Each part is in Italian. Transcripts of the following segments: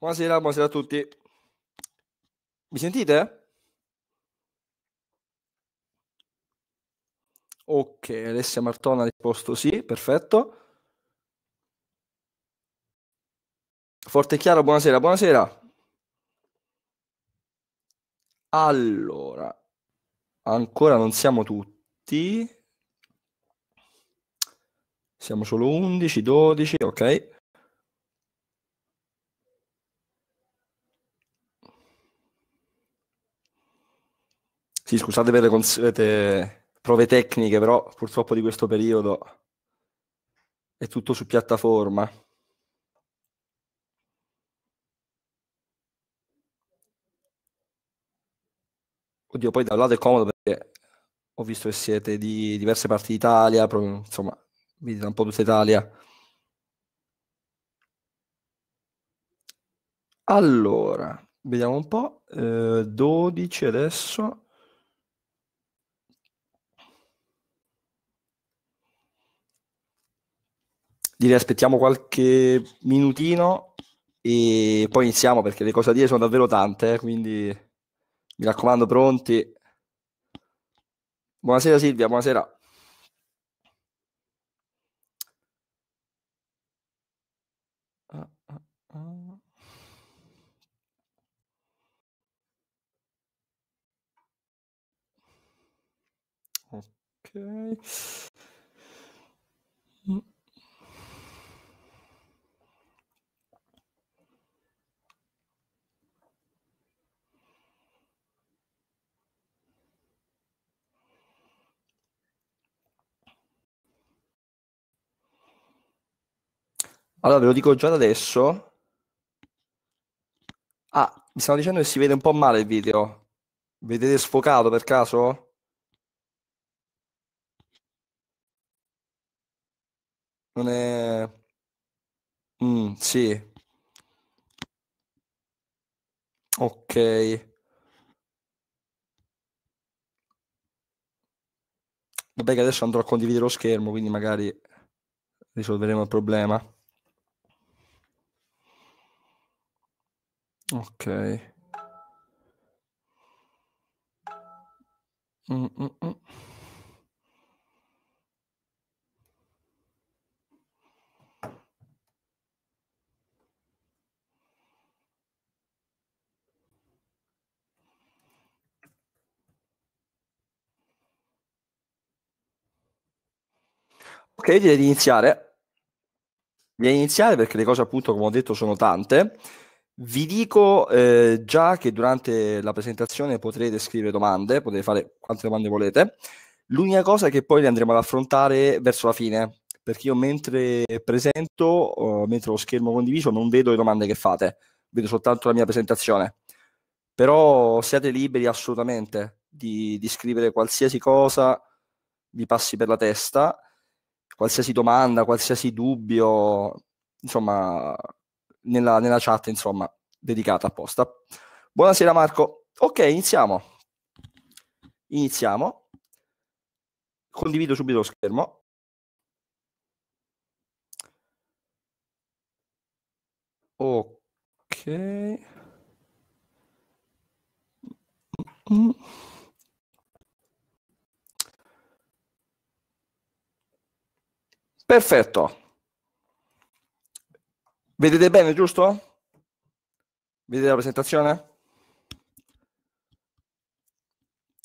Buonasera, buonasera a tutti. Mi sentite? Ok, Alessia Martona ha risposto sì, perfetto. Forte e chiaro, buonasera, buonasera. Allora, ancora non siamo tutti. Siamo solo 11, 12, ok. Sì, scusate per le consuete prove tecniche, però purtroppo di questo periodo è tutto su piattaforma. Oddio, poi da un lato è comodo perché ho visto che siete di diverse parti d'Italia, proprio, insomma, vedete un po' tutta Italia. Allora, vediamo un po', eh, 12 adesso. direi aspettiamo qualche minutino e poi iniziamo perché le cose a dire sono davvero tante, eh, quindi mi raccomando pronti. Buonasera Silvia, buonasera. Ok. Allora, ve lo dico già da adesso. Ah, mi stanno dicendo che si vede un po' male il video. Vedete sfocato per caso? Non è... Mm, sì. Ok. Vabbè che adesso andrò a condividere lo schermo, quindi magari risolveremo il problema. Ok. Mm, mm -mm. Ok, direi di iniziare. Direi di iniziare perché le cose appunto, come ho detto, sono tante. Vi dico eh, già che durante la presentazione potrete scrivere domande, potete fare quante domande volete. L'unica cosa è che poi le andremo ad affrontare verso la fine, perché io mentre presento, uh, mentre lo schermo condiviso, non vedo le domande che fate, vedo soltanto la mia presentazione. Però siate liberi assolutamente di, di scrivere qualsiasi cosa vi passi per la testa, qualsiasi domanda, qualsiasi dubbio, insomma, nella, nella chat, insomma, dedicata apposta. Buonasera Marco. Ok, iniziamo. Iniziamo. Condivido subito lo schermo. Ok. Mm, mm. Perfetto. Vedete bene, giusto? Vedete la presentazione?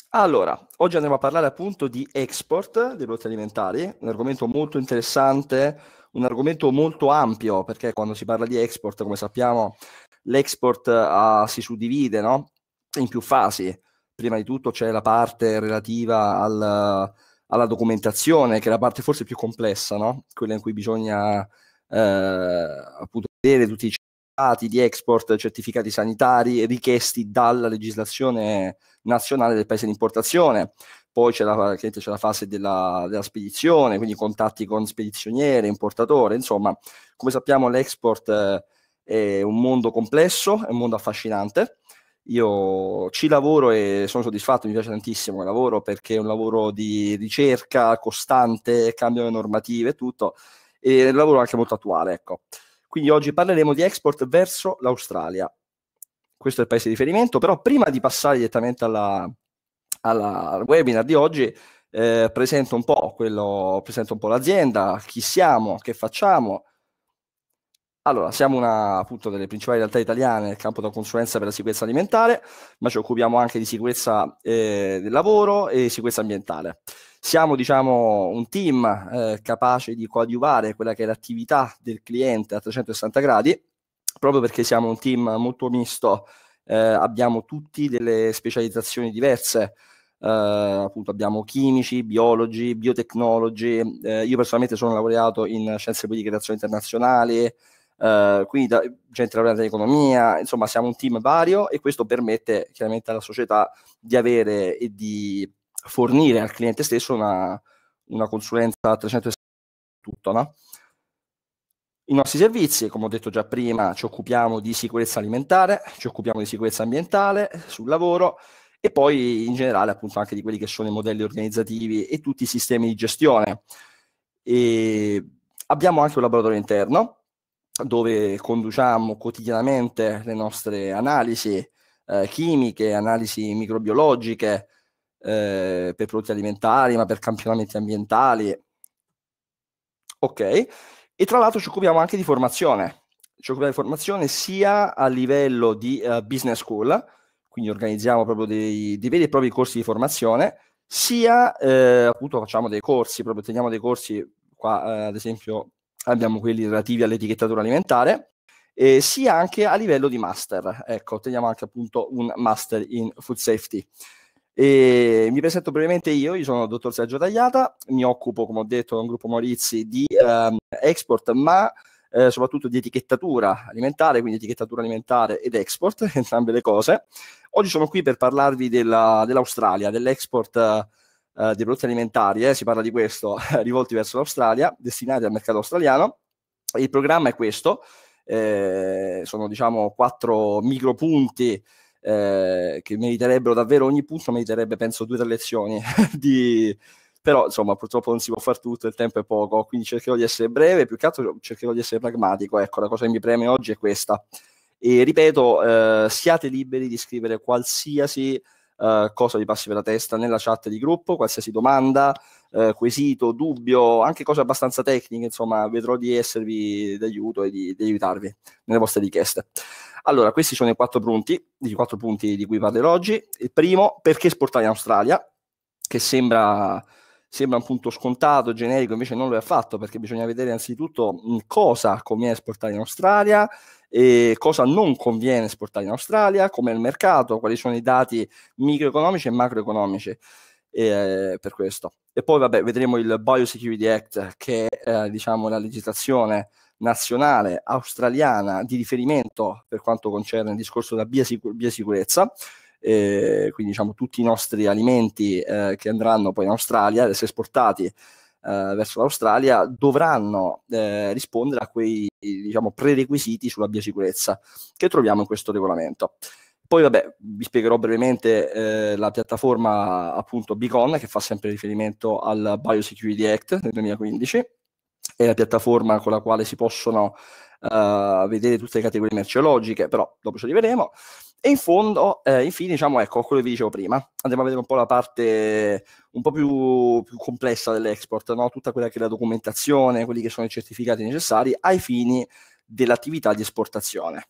Allora, oggi andremo a parlare appunto di export dei prodotti alimentari, un argomento molto interessante, un argomento molto ampio, perché quando si parla di export, come sappiamo, l'export uh, si suddivide no? in più fasi. Prima di tutto c'è la parte relativa al, alla documentazione, che è la parte forse più complessa, no? quella in cui bisogna eh, appunto vedere tutti i certificati di export, certificati sanitari richiesti dalla legislazione nazionale del paese di importazione. Poi c'è la, c'è la fase della, della, spedizione, quindi contatti con spedizioniere, importatore, insomma, come sappiamo l'export eh, è un mondo complesso, è un mondo affascinante. Io ci lavoro e sono soddisfatto, mi piace tantissimo il lavoro perché è un lavoro di ricerca costante, cambiano le normative e tutto, e il lavoro anche molto attuale. Ecco. Quindi oggi parleremo di export verso l'Australia. Questo è il paese di riferimento, però prima di passare direttamente alla, alla, al webinar di oggi, eh, presento, un po quello, presento un po' l'azienda, chi siamo, che facciamo. Allora, siamo una appunto, delle principali realtà italiane nel campo della consulenza per la sicurezza alimentare, ma ci occupiamo anche di sicurezza eh, del lavoro e sicurezza ambientale. Siamo diciamo, un team eh, capace di coadiuvare quella che è l'attività del cliente a 360 gradi, proprio perché siamo un team molto misto, eh, abbiamo tutti delle specializzazioni diverse, eh, appunto abbiamo chimici, biologi, biotecnologi, eh, io personalmente sono laureato in scienze politiche e relazioni internazionali, Uh, quindi da, gente laureata in economia, insomma siamo un team vario e questo permette chiaramente alla società di avere e di fornire al cliente stesso una, una consulenza a 360 tutto, no? I nostri servizi, come ho detto già prima, ci occupiamo di sicurezza alimentare, ci occupiamo di sicurezza ambientale sul lavoro e poi in generale appunto anche di quelli che sono i modelli organizzativi e tutti i sistemi di gestione. E abbiamo anche un laboratorio interno dove conduciamo quotidianamente le nostre analisi eh, chimiche, analisi microbiologiche, eh, per prodotti alimentari, ma per campionamenti ambientali. Ok, e tra l'altro ci occupiamo anche di formazione, ci occupiamo di formazione sia a livello di uh, business school, quindi organizziamo proprio dei, dei veri e propri corsi di formazione, sia eh, appunto facciamo dei corsi, proprio teniamo dei corsi, qua eh, ad esempio abbiamo quelli relativi all'etichettatura alimentare, eh, sia anche a livello di master. Ecco, teniamo anche appunto un master in food safety. E mi presento brevemente io, io sono il dottor Sergio Tagliata, mi occupo, come ho detto, da un gruppo Maurizi di ehm, export, ma eh, soprattutto di etichettatura alimentare, quindi etichettatura alimentare ed export, entrambe le cose. Oggi sono qui per parlarvi della, dell'Australia, dell'export eh, dei prodotti alimentari, eh, si parla di questo, rivolti verso l'Australia, destinati al mercato australiano. Il programma è questo, eh, sono diciamo quattro micro punti eh, che meriterebbero davvero ogni punto, meriterebbe penso due o tre lezioni di... Però insomma purtroppo non si può fare tutto, il tempo è poco, quindi cercherò di essere breve, più che altro cercherò di essere pragmatico, ecco la cosa che mi preme oggi è questa. E ripeto, eh, siate liberi di scrivere qualsiasi eh, cosa vi passi per la testa nella chat di gruppo, qualsiasi domanda, eh, quesito, dubbio, anche cose abbastanza tecniche, insomma, vedrò di esservi d'aiuto e di, di aiutarvi nelle vostre richieste. Allora, questi sono i quattro punti, i quattro punti di cui parlerò oggi. Il primo, perché esportare in Australia, che sembra, sembra un punto scontato, generico, invece non lo è affatto, perché bisogna vedere innanzitutto cosa conviene esportare in Australia, e cosa non conviene esportare in Australia, com'è il mercato, quali sono i dati microeconomici e macroeconomici eh, per questo. E poi vabbè, vedremo il Biosecurity Act, che è eh, diciamo, la legislazione nazionale australiana di riferimento per quanto concerne il discorso della biosicur- biosicurezza. Eh, quindi diciamo tutti i nostri alimenti eh, che andranno poi in Australia, ad essere esportati eh, verso l'Australia, dovranno eh, rispondere a quei diciamo, prerequisiti sulla biosicurezza che troviamo in questo regolamento. Poi vabbè, vi spiegherò brevemente eh, la piattaforma appunto Bicon che fa sempre riferimento al Biosecurity Act del 2015 è la piattaforma con la quale si possono uh, vedere tutte le categorie merceologiche, però dopo ci arriveremo. E in fondo, eh, infine, diciamo, ecco, quello che vi dicevo prima, andiamo a vedere un po' la parte un po' più, più complessa dell'export, no? tutta quella che è la documentazione, quelli che sono i certificati necessari ai fini dell'attività di esportazione.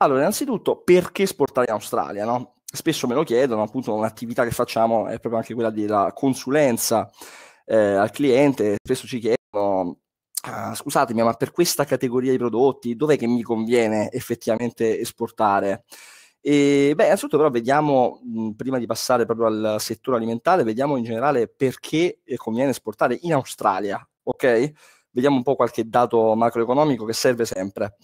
Allora, innanzitutto, perché esportare in Australia? No? Spesso me lo chiedono, appunto, un'attività che facciamo è proprio anche quella della consulenza eh, al cliente, spesso ci chiedono ah, scusatemi, ma per questa categoria di prodotti dov'è che mi conviene effettivamente esportare? E, beh, innanzitutto però vediamo, mh, prima di passare proprio al settore alimentare, vediamo in generale perché eh, conviene esportare in Australia, ok? Vediamo un po' qualche dato macroeconomico che serve sempre.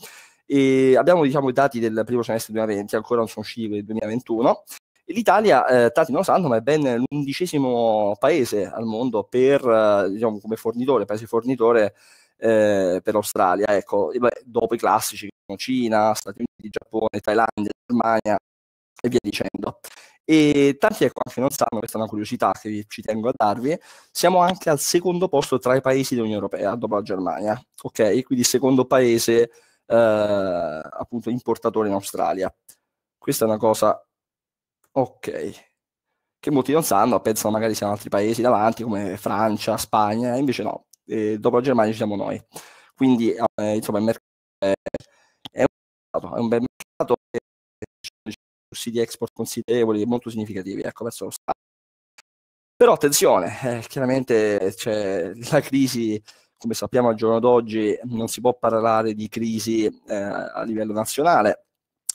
E abbiamo diciamo, i dati del primo semestre 2020, ancora non sono usciti per il 2021, l'Italia, eh, tanti non lo sanno, ma è ben l'undicesimo paese al mondo per, eh, diciamo, come fornitore, paese fornitore eh, per l'Australia, ecco, beh, dopo i classici Cina, Stati Uniti, Giappone, Thailandia, Germania e via dicendo. E tanti ecco anche non sanno, questa è una curiosità che ci tengo a darvi, siamo anche al secondo posto tra i paesi dell'Unione Europea, dopo la Germania, ok? Quindi secondo paese eh, appunto importatore in Australia. Questa è una cosa ok, che molti non sanno, pensano magari siano altri paesi davanti come Francia, Spagna, invece no, e dopo la Germania ci siamo noi. Quindi eh, insomma il mercato è, è, un bel mercato e ci flussi di export considerevoli e molto significativi ecco, verso lo Stato. Però attenzione, eh, chiaramente c'è la crisi come sappiamo al giorno d'oggi non si può parlare di crisi eh, a livello nazionale,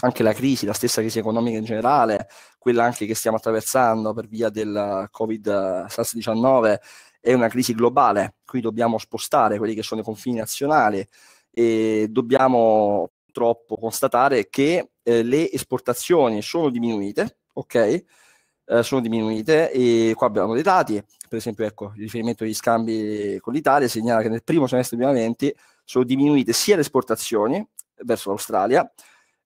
anche la crisi, la stessa crisi economica in generale, quella anche che stiamo attraversando per via del Covid 19 eh, è una crisi globale, qui dobbiamo spostare quelli che sono i confini nazionali e dobbiamo purtroppo constatare che eh, le esportazioni sono diminuite, ok? Eh, sono diminuite e qua abbiamo dei dati, per esempio ecco, il riferimento agli scambi con l'Italia segnala che nel primo semestre 2020 sono diminuite sia le esportazioni verso l'Australia,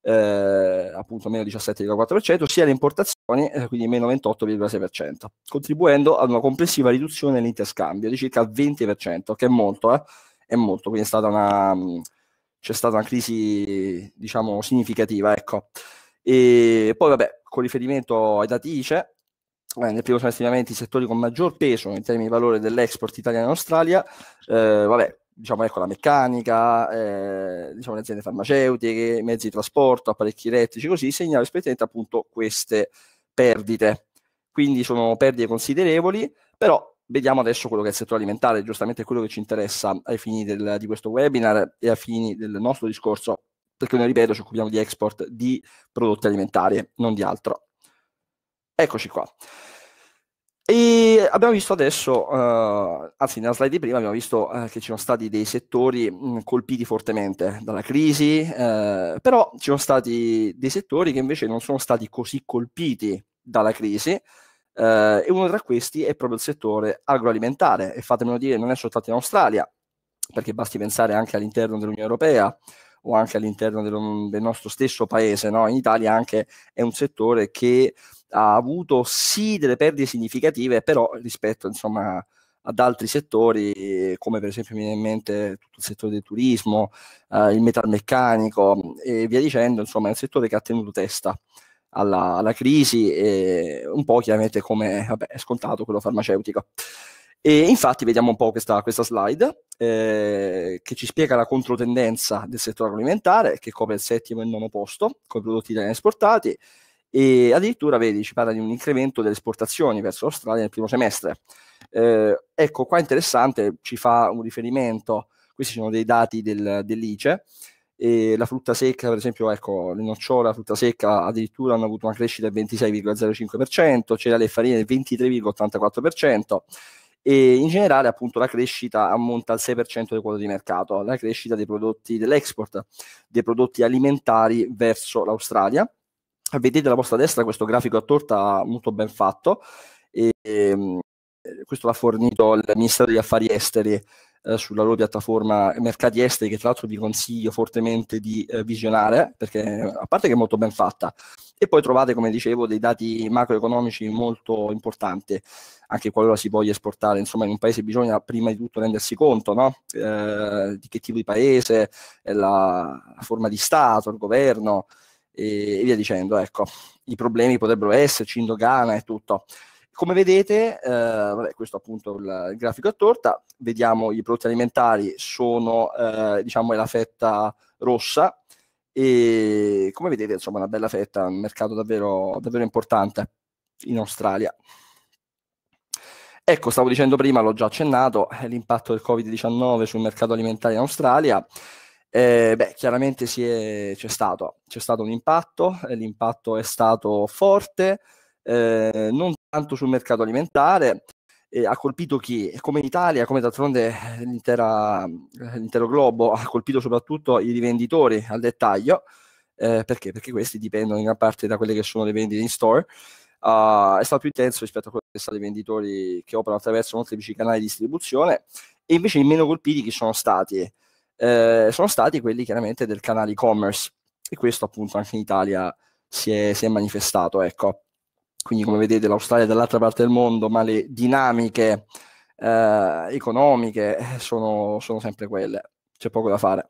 eh, appunto meno 17,4%, sia le importazioni, eh, quindi meno 28,6%, contribuendo ad una complessiva riduzione dell'interscambio di circa il 20%, che è molto, eh, è molto, quindi è stata una, mm, c'è stata una crisi diciamo significativa, ecco. E poi vabbè, con riferimento ai dati ICE, eh, nel primo semestre di i settori con maggior peso in termini di valore dell'export italiano in Australia, eh, vabbè, diciamo, ecco, la meccanica, eh, diciamo, le aziende farmaceutiche, i mezzi di trasporto, apparecchi elettrici, così, segnala effettivamente appunto queste perdite. Quindi sono perdite considerevoli, però vediamo adesso quello che è il settore alimentare, giustamente quello che ci interessa ai fini del, di questo webinar e ai fini del nostro discorso, perché noi, ripeto, ci occupiamo di export di prodotti alimentari, non di altro. Eccoci qua. E abbiamo visto adesso, uh, anzi nella slide di prima abbiamo visto uh, che ci sono stati dei settori mh, mm, colpiti fortemente dalla crisi, uh, però ci sono stati dei settori che invece non sono stati così colpiti dalla crisi e uno tra questi è proprio il settore agroalimentare e fatemelo dire non è soltanto in Australia, perché basti pensare anche all'interno dell'Unione Europea o anche all'interno del, del nostro stesso paese, no? in Italia anche è un settore che ha avuto sì delle perdite significative, però rispetto insomma, ad altri settori, come per esempio mi viene in mente tutto il settore del turismo, eh, il metalmeccanico mm, e via dicendo, insomma è un settore che ha tenuto testa alla, alla crisi e un po' chiaramente come vabbè, è scontato quello farmaceutico. E infatti vediamo un po' questa, questa slide eh, che ci spiega la controtendenza del settore agroalimentare che copre il settimo e il nono posto con i prodotti italiani esportati e addirittura vedi ci parla di un incremento delle esportazioni verso l'Australia nel primo semestre. Eh, ecco qua interessante, ci fa un riferimento, questi sono dei dati del, dell'ICE, e la frutta secca per esempio, ecco, le nocciole, la frutta secca addirittura hanno avuto una crescita del 26,05%, cereali e farine del 23,84%, e in generale appunto la crescita ammonta al 6% del quote di mercato, la crescita dei prodotti dell'export, dei prodotti alimentari verso l'Australia vedete alla vostra destra questo grafico a torta molto ben fatto. E, e, ehm, questo l'ha fornito il Ministero degli Affari Esteri eh, sulla loro piattaforma Mercati Esteri, che tra l'altro vi consiglio fortemente di eh, visionare, perché a parte che è molto ben fatta, e poi trovate, come dicevo, dei dati macroeconomici molto importanti, anche qualora si voglia esportare. Insomma, in un paese bisogna prima di tutto rendersi conto no? eh, di che tipo di paese, eh, la forma di Stato, il governo, e, via dicendo. Ecco, i problemi potrebbero esserci in dogana e tutto. Come vedete, eh, vabbè, questo appunto il, il, grafico a torta, vediamo i prodotti alimentari sono, eh, diciamo, la fetta rossa e come vedete, insomma, una bella fetta, un mercato davvero, davvero importante in Australia. Ecco, stavo dicendo prima, l'ho già accennato, l'impatto del Covid-19 sul mercato alimentare in Australia. Eh, beh, chiaramente è, c'è, stato, c'è, stato, un impatto, eh, l'impatto è stato forte, eh, non tanto sul mercato alimentare, eh, ha colpito chi? Come in Italia, come d'altronde eh, eh, l'intero globo, ha colpito soprattutto i rivenditori al dettaglio, perché? Perché questi dipendono in gran parte da quelle che sono le vendite in store. Uh, è stato più intenso rispetto a quelli che sono i venditori che operano attraverso molteplici canali di distribuzione e invece i meno colpiti chi sono stati? eh, sono stati quelli chiaramente del canale e-commerce e questo appunto anche in Italia si è, si è manifestato. Ecco. Quindi come vedete l'Australia è dall'altra parte del mondo, ma le dinamiche eh, economiche eh, sono, sono sempre quelle, c'è poco da fare.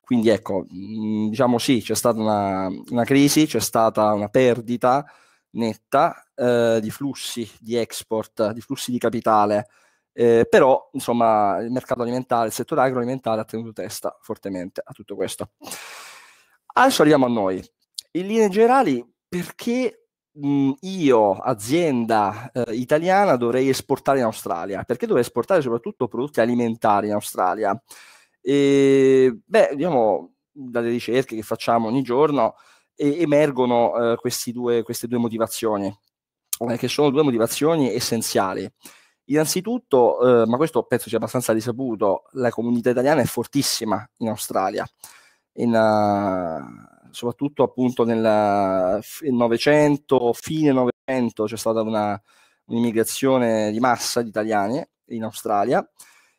Quindi ecco, mm, diciamo sì, c'è stata una, una crisi, c'è stata una perdita netta eh, di flussi di export, di flussi di capitale eh, però, insomma, il mercato alimentare, il settore agroalimentare ha tenuto testa fortemente a tutto questo. Adesso arriviamo a noi. In linee generali, perché mh, io, azienda eh, italiana, dovrei esportare in Australia? Perché dovrei esportare soprattutto prodotti alimentari in Australia? E, beh, diciamo, dalle ricerche che facciamo ogni giorno e, emergono eh, due, queste due motivazioni, eh, che sono due motivazioni essenziali. Innanzitutto, eh, ma questo penso sia abbastanza risaputo, la comunità italiana è fortissima in Australia, in, uh, soprattutto appunto nel Novecento, fine Novecento c'è stata una, un'immigrazione di massa di italiani in Australia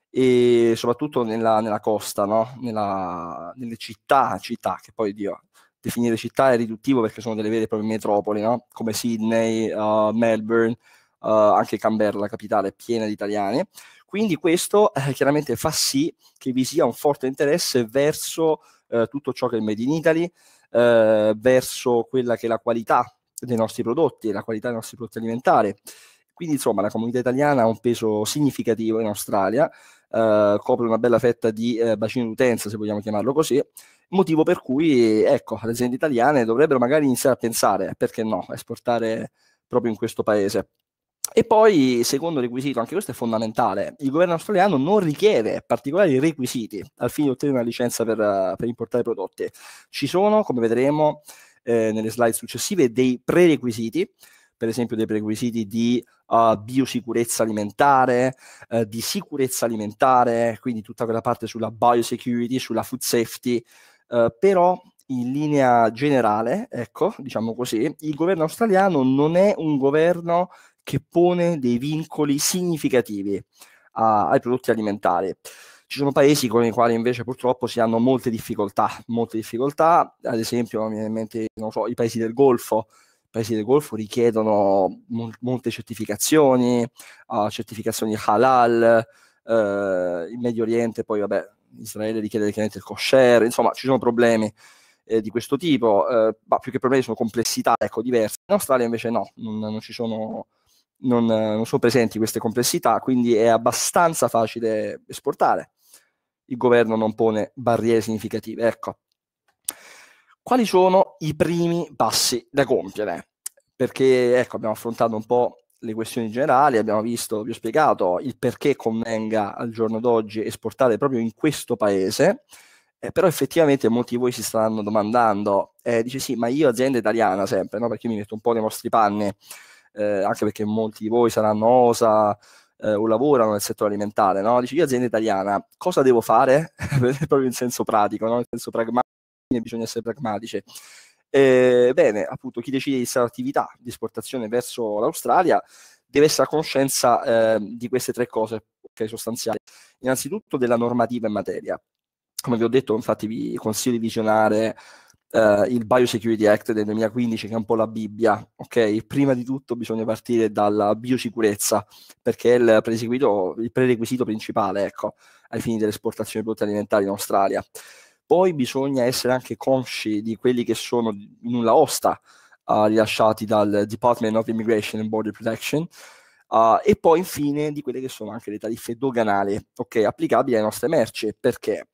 e soprattutto nella, nella costa, no? nella, nelle città, città che poi Dio, definire città è riduttivo perché sono delle vere e proprie metropoli, no? come Sydney, uh, Melbourne uh, anche Canberra, la capitale, è piena di italiani. Quindi questo eh, chiaramente fa sì che vi sia un forte interesse verso eh, tutto ciò che è Made in Italy, eh, verso quella che è la qualità dei nostri prodotti, la qualità dei nostri prodotti alimentari. Quindi insomma la comunità italiana ha un peso significativo in Australia, eh, copre una bella fetta di eh, bacino d'utenza, se vogliamo chiamarlo così, motivo per cui ecco, le aziende italiane dovrebbero magari iniziare a pensare, eh, perché no, a esportare proprio in questo paese. E poi, secondo requisito, anche questo è fondamentale, il governo australiano non richiede particolari requisiti al fine di ottenere una licenza per, per importare prodotti. Ci sono, come vedremo eh, nelle slide successive, dei prerequisiti, per esempio dei prerequisiti di uh, biosicurezza alimentare, uh, di sicurezza alimentare, quindi tutta quella parte sulla biosecurity, sulla food safety, uh, però in linea generale, ecco, diciamo così, il governo australiano non è un governo che pone dei vincoli significativi a, ai prodotti alimentari. Ci sono paesi con i quali invece purtroppo si hanno molte difficoltà, molte difficoltà, ad esempio mi viene in mente so, i paesi del Golfo, i paesi del Golfo richiedono mol- molte certificazioni, uh, certificazioni halal, uh, eh, il Medio Oriente poi vabbè, Israele richiede chiaramente il kosher, insomma ci sono problemi eh, di questo tipo, eh, ma più che problemi sono complessità ecco, diverse. In Australia invece no, non, non ci sono non, non sono presenti queste complessità, quindi è abbastanza facile esportare. Il governo non pone barriere significative. Ecco. Quali sono i primi passi da compiere? Perché ecco, abbiamo affrontato un po' le questioni generali, abbiamo visto, vi ho spiegato il perché convenga al giorno d'oggi esportare proprio in questo paese, eh, però effettivamente molti di voi si stanno domandando, eh, dice sì, ma io azienda italiana sempre, no? perché mi metto un po' nei vostri panni, eh, anche perché molti di voi saranno osa eh, o lavorano nel settore alimentare, no? Dici, io azienda italiana, cosa devo fare? Proprio in senso pratico, no? in senso pragmatico, bisogna essere pragmatici. Eh, bene, appunto, chi decide di stare attività di esportazione verso l'Australia deve essere a conoscenza eh, di queste tre cose okay, sostanziali. Innanzitutto della normativa in materia. Come vi ho detto, infatti, vi consiglio di visionare eh, il Biosecurity Act del 2015, che è un po' la Bibbia, ok? Prima di tutto bisogna partire dalla biosicurezza, perché è il, il prerequisito principale, ecco, ai fini dell'esportazione di prodotti alimentari in Australia. Poi bisogna essere anche consci di quelli che sono in una osta uh, rilasciati dal Department of Immigration and Border Protection, Uh, e poi infine di quelle che sono anche le tariffe doganali, ok, applicabili alle nostre merci, perché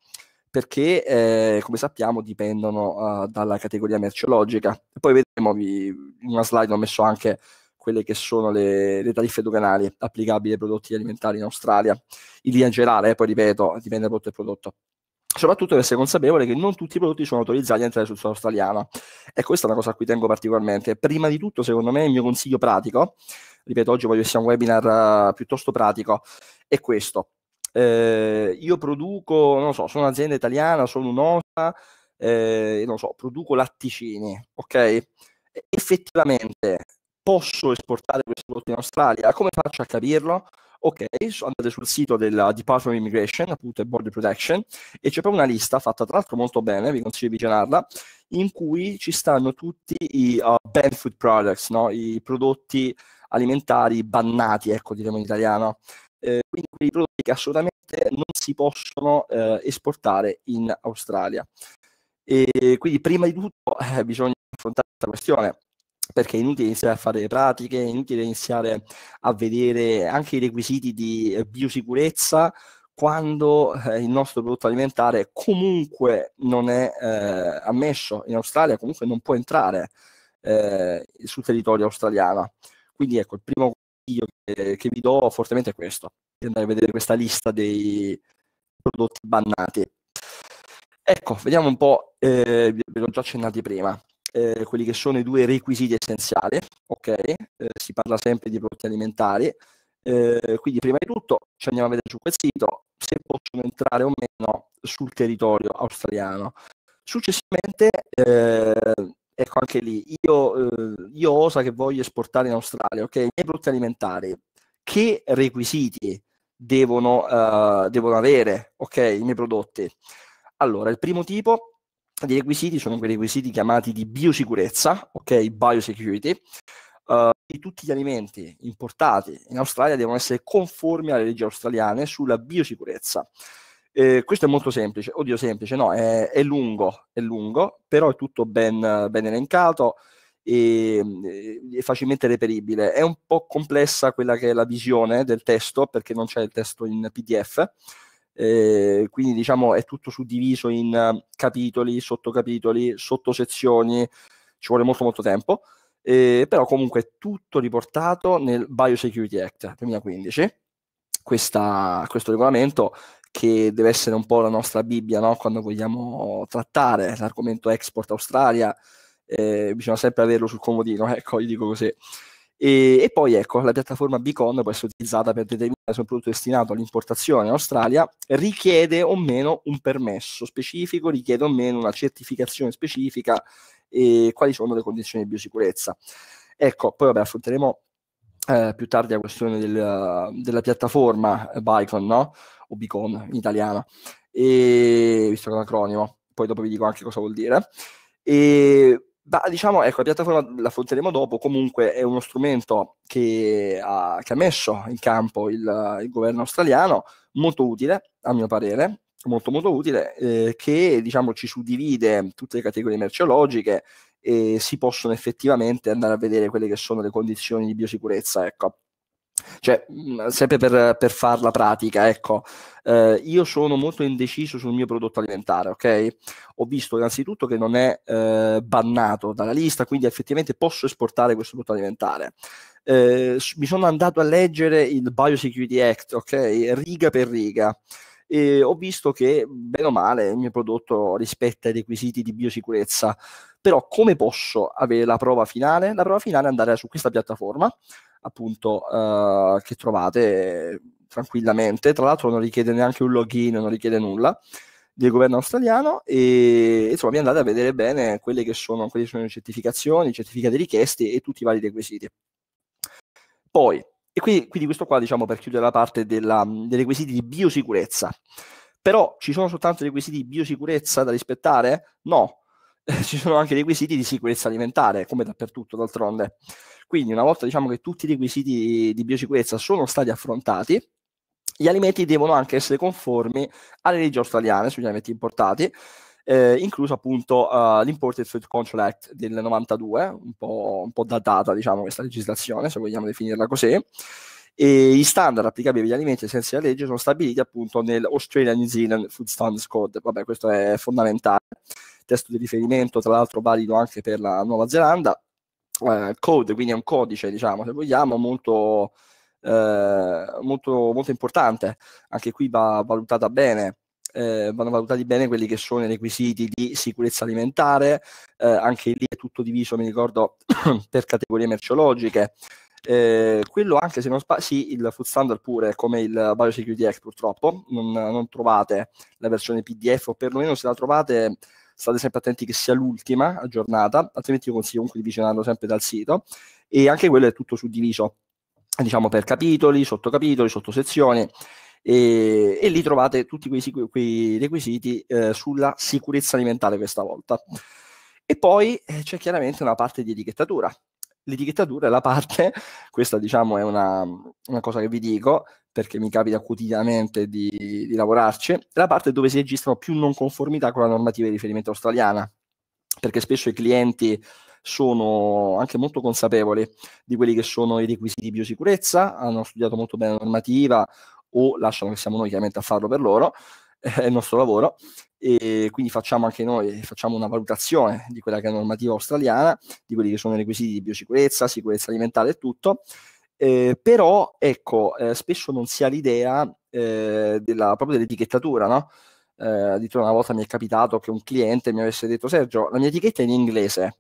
perché eh, come sappiamo dipendono uh, dalla categoria merceologica. Poi vedremo, vi, in una slide ho messo anche quelle che sono le, le, tariffe doganali applicabili ai prodotti alimentari in Australia, in linea generale, eh, poi ripeto, dipende dal prodotto e prodotto. Soprattutto per essere consapevole che non tutti i prodotti sono autorizzati a entrare sul suolo australiano. E questa è una cosa a cui tengo particolarmente. Prima di tutto, secondo me, il mio consiglio pratico, ripeto, oggi voglio che sia un webinar uh, piuttosto pratico, è questo eh, io produco, non so, sono un'azienda italiana, sono un'OSA, eh, non so, produco latticini, ok? Effettivamente posso esportare questi prodotti in Australia? Come faccio a capirlo? ok, andate sul sito del Department of Immigration, appunto, e Border Protection, e c'è proprio una lista fatta tra l'altro molto bene, vi consiglio di visionarla, in cui ci stanno tutti i uh, banned food products, no? i prodotti alimentari bannati, ecco, diremo in italiano quindi quei prodotti che assolutamente non si possono eh, esportare in Australia. E quindi prima di tutto eh, bisogna affrontare questa questione perché è inutile iniziare a fare pratiche, è inutile iniziare a vedere anche i requisiti di eh, biosicurezza quando eh, il nostro prodotto alimentare comunque non è eh, ammesso in Australia, comunque non può entrare eh, sul territorio australiano. Quindi ecco, il primo consiglio che, che, vi do fortemente è questo, di andare a vedere questa lista dei prodotti bannati. Ecco, vediamo un po', eh, ve l'ho già accennati prima, eh, quelli che sono i due requisiti essenziali, ok? Eh, si parla sempre di prodotti alimentari, eh, quindi prima di tutto ci andiamo a vedere su quel sito se possono entrare o meno sul territorio australiano. Successivamente eh, ecco anche lì, io, eh, io osa che voglio esportare in Australia, ok, i miei prodotti alimentari, che requisiti devono, uh, devono avere, ok, i miei prodotti? Allora, il primo tipo di requisiti sono quei requisiti chiamati di biosicurezza, ok, biosecurity, uh, tutti gli alimenti importati in Australia devono essere conformi alle leggi australiane sulla biosicurezza. Eh, questo è molto semplice, oddio semplice, no, è, è lungo, è lungo, però è tutto ben, ben elencato e, e, ehm, facilmente reperibile. È un po' complessa quella che è la visione del testo, perché non c'è il testo in PDF, eh, quindi diciamo è tutto suddiviso in capitoli, sottocapitoli, sottosezioni, ci vuole molto molto tempo, eh, però comunque è tutto riportato nel Biosecurity Act 2015. Questa, questo regolamento che deve essere un po' la nostra Bibbia no? quando vogliamo trattare l'argomento export Australia, eh, bisogna sempre averlo sul comodino, ecco, io dico così. E, e poi ecco, la piattaforma Bicon può essere utilizzata per determinare se un prodotto destinato all'importazione in Australia richiede o meno un permesso specifico, richiede o meno una certificazione specifica e quali sono le condizioni di biosicurezza. Ecco, poi vabbè, affronteremo eh, più tardi la questione del, della piattaforma Bicon, no? O Bicon in italiano, e, visto che è un acronimo, poi dopo vi dico anche cosa vuol dire. E, bah, diciamo, ecco, la piattaforma la affronteremo dopo, comunque è uno strumento che ha, che ha messo in campo il, il, governo australiano, molto utile, a mio parere, molto molto utile, eh, che diciamo ci suddivide tutte le categorie merceologiche e si possono effettivamente andare a vedere quelle che sono le condizioni di biosicurezza. Ecco. Cioè, mm, sempre per, per farla pratica, ecco, eh, io sono molto indeciso sul mio prodotto alimentare, ok? Ho visto innanzitutto che non è eh, bannato dalla lista, quindi effettivamente posso esportare questo prodotto alimentare. Eh, mi sono andato a leggere il Biosecurity Act, ok? Riga per riga. E ho visto che, bene o male, il mio prodotto rispetta i requisiti di biosicurezza però come posso avere la prova finale? La prova finale è andare su questa piattaforma, appunto, eh, che trovate tranquillamente, tra l'altro non richiede neanche un login, non richiede nulla del governo australiano e insomma vi andate a vedere bene quelle che sono, quelle che sono le certificazioni, i certificati richiesti e tutti i vari requisiti. Poi, e quindi, quindi questo qua diciamo per chiudere la parte della, dei requisiti di biosicurezza. Però ci sono soltanto requisiti di biosicurezza da rispettare? No, ci sono anche requisiti di sicurezza alimentare, come dappertutto d'altronde. Quindi una volta diciamo che tutti i requisiti di biosicurezza sono stati affrontati, gli alimenti devono anche essere conformi alle leggi australiane sugli alimenti importati, eh, incluso appunto uh, l'Imported Food Control Act del 92, un po', un po datata diciamo questa legislazione, se vogliamo definirla così, e gli standard applicabili agli alimenti senza la legge sono stabiliti appunto nell'Australian New Zealand Food Standards Code, vabbè questo è fondamentale testo di riferimento tra l'altro valido anche per la Nuova Zelanda, eh, code, quindi è un codice diciamo se vogliamo molto, eh, molto, molto importante, anche qui va valutata bene. Eh, vanno valutati bene quelli che sono i requisiti di sicurezza alimentare, eh, anche lì è tutto diviso, mi ricordo, per categorie merceologiche. Eh, quello anche se non sbaglio, sì, il food standard pure come il Biosecurity Act purtroppo, non, non trovate la versione PDF o perlomeno se la trovate state sempre attenti che sia l'ultima aggiornata, altrimenti io consiglio comunque di visionarlo sempre dal sito e anche quello è tutto suddiviso, diciamo per capitoli, sottocapitoli, sottosezioni. E, e, lì trovate tutti quei, quei requisiti eh, sulla sicurezza alimentare questa volta. E poi eh, c'è chiaramente una parte di etichettatura, l'etichettatura è la parte, questa diciamo è una, una, cosa che vi dico perché mi capita quotidianamente di, di lavorarci, la parte dove si registrano più non conformità con la normativa di riferimento australiana, perché spesso i clienti sono anche molto consapevoli di quelli che sono i requisiti di biosicurezza, hanno studiato molto bene la normativa o lasciano che siamo noi chiaramente a farlo per loro, è il nostro lavoro, e quindi facciamo anche noi facciamo una valutazione di quella che è la normativa australiana, di quelli che sono i requisiti di biosicurezza, sicurezza alimentare e tutto. Eh, però ecco, eh, spesso non si ha l'idea eh, della, proprio dell'etichettatura, no? Eh, addirittura una volta mi è capitato che un cliente mi avesse detto Sergio, la mia etichetta è in inglese,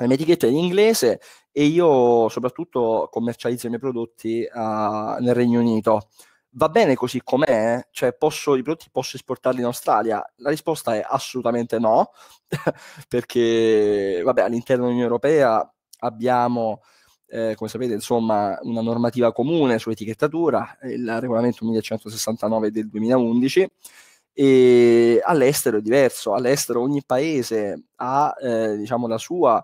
la mia etichetta è in inglese e io soprattutto commercializzo i miei prodotti a, ah, nel Regno Unito va bene così com'è? Cioè, posso, i prodotti posso esportarli in Australia? La risposta è assolutamente no, perché vabbè, all'interno dell'Unione Europea abbiamo, eh, come sapete, insomma, una normativa comune sull'etichettatura, eh, il regolamento 1169 del 2011, e all'estero è diverso, all'estero ogni paese ha, eh, diciamo, la sua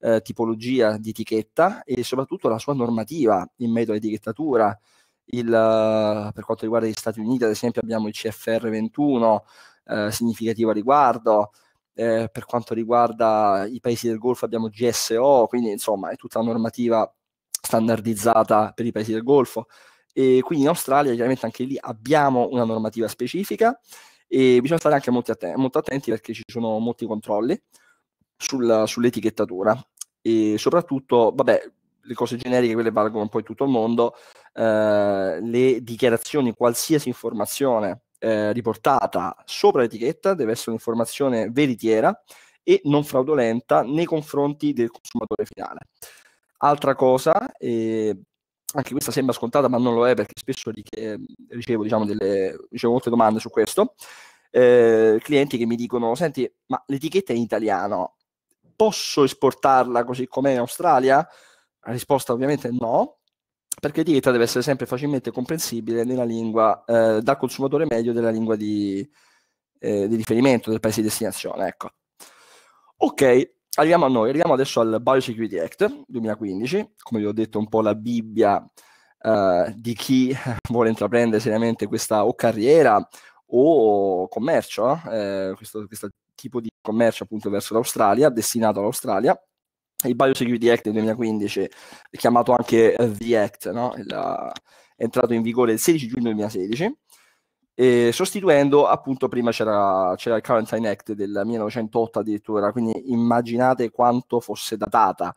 eh, tipologia di etichetta e soprattutto la sua normativa in merito all'etichettatura il, eh, per quanto riguarda gli Stati Uniti, ad esempio, abbiamo il CFR 21 eh, significativo a riguardo. Eh, per quanto riguarda i paesi del Golfo abbiamo GSO, quindi insomma è tutta una normativa standardizzata per i paesi del Golfo. E quindi in Australia chiaramente anche lì abbiamo una normativa specifica e bisogna stare anche molto, atten- molto attenti perché ci sono molti controlli sul, sull'etichettatura e soprattutto, vabbè, le cose generiche, quelle valgono poi tutto il mondo, eh, le dichiarazioni, qualsiasi informazione eh, riportata sopra l'etichetta deve essere un'informazione veritiera e non fraudolenta nei confronti del consumatore finale. Altra cosa, eh, anche questa sembra scontata ma non lo è perché spesso ricevo, diciamo, delle, ricevo molte domande su questo, eh, clienti che mi dicono, senti, ma l'etichetta è in italiano, posso esportarla così com'è in Australia? La risposta ovviamente è no, perché dieta deve essere sempre facilmente comprensibile nella lingua eh, dal consumatore medio della lingua di, eh, di, riferimento del paese di destinazione. Ecco. Ok, arriviamo a noi, arriviamo adesso al Biosecurity Act 2015, come vi ho detto un po' la Bibbia eh, di chi vuole intraprendere seriamente questa o carriera o commercio, eh, questo, questo tipo di commercio appunto verso l'Australia, destinato all'Australia il Biosecurity Act del 2015, chiamato anche eh, The Act, no? La, eh, è entrato in vigore il 16 giugno 2016, e sostituendo appunto prima c'era, c'era il Quarantine Act del 1908 addirittura, quindi immaginate quanto fosse datata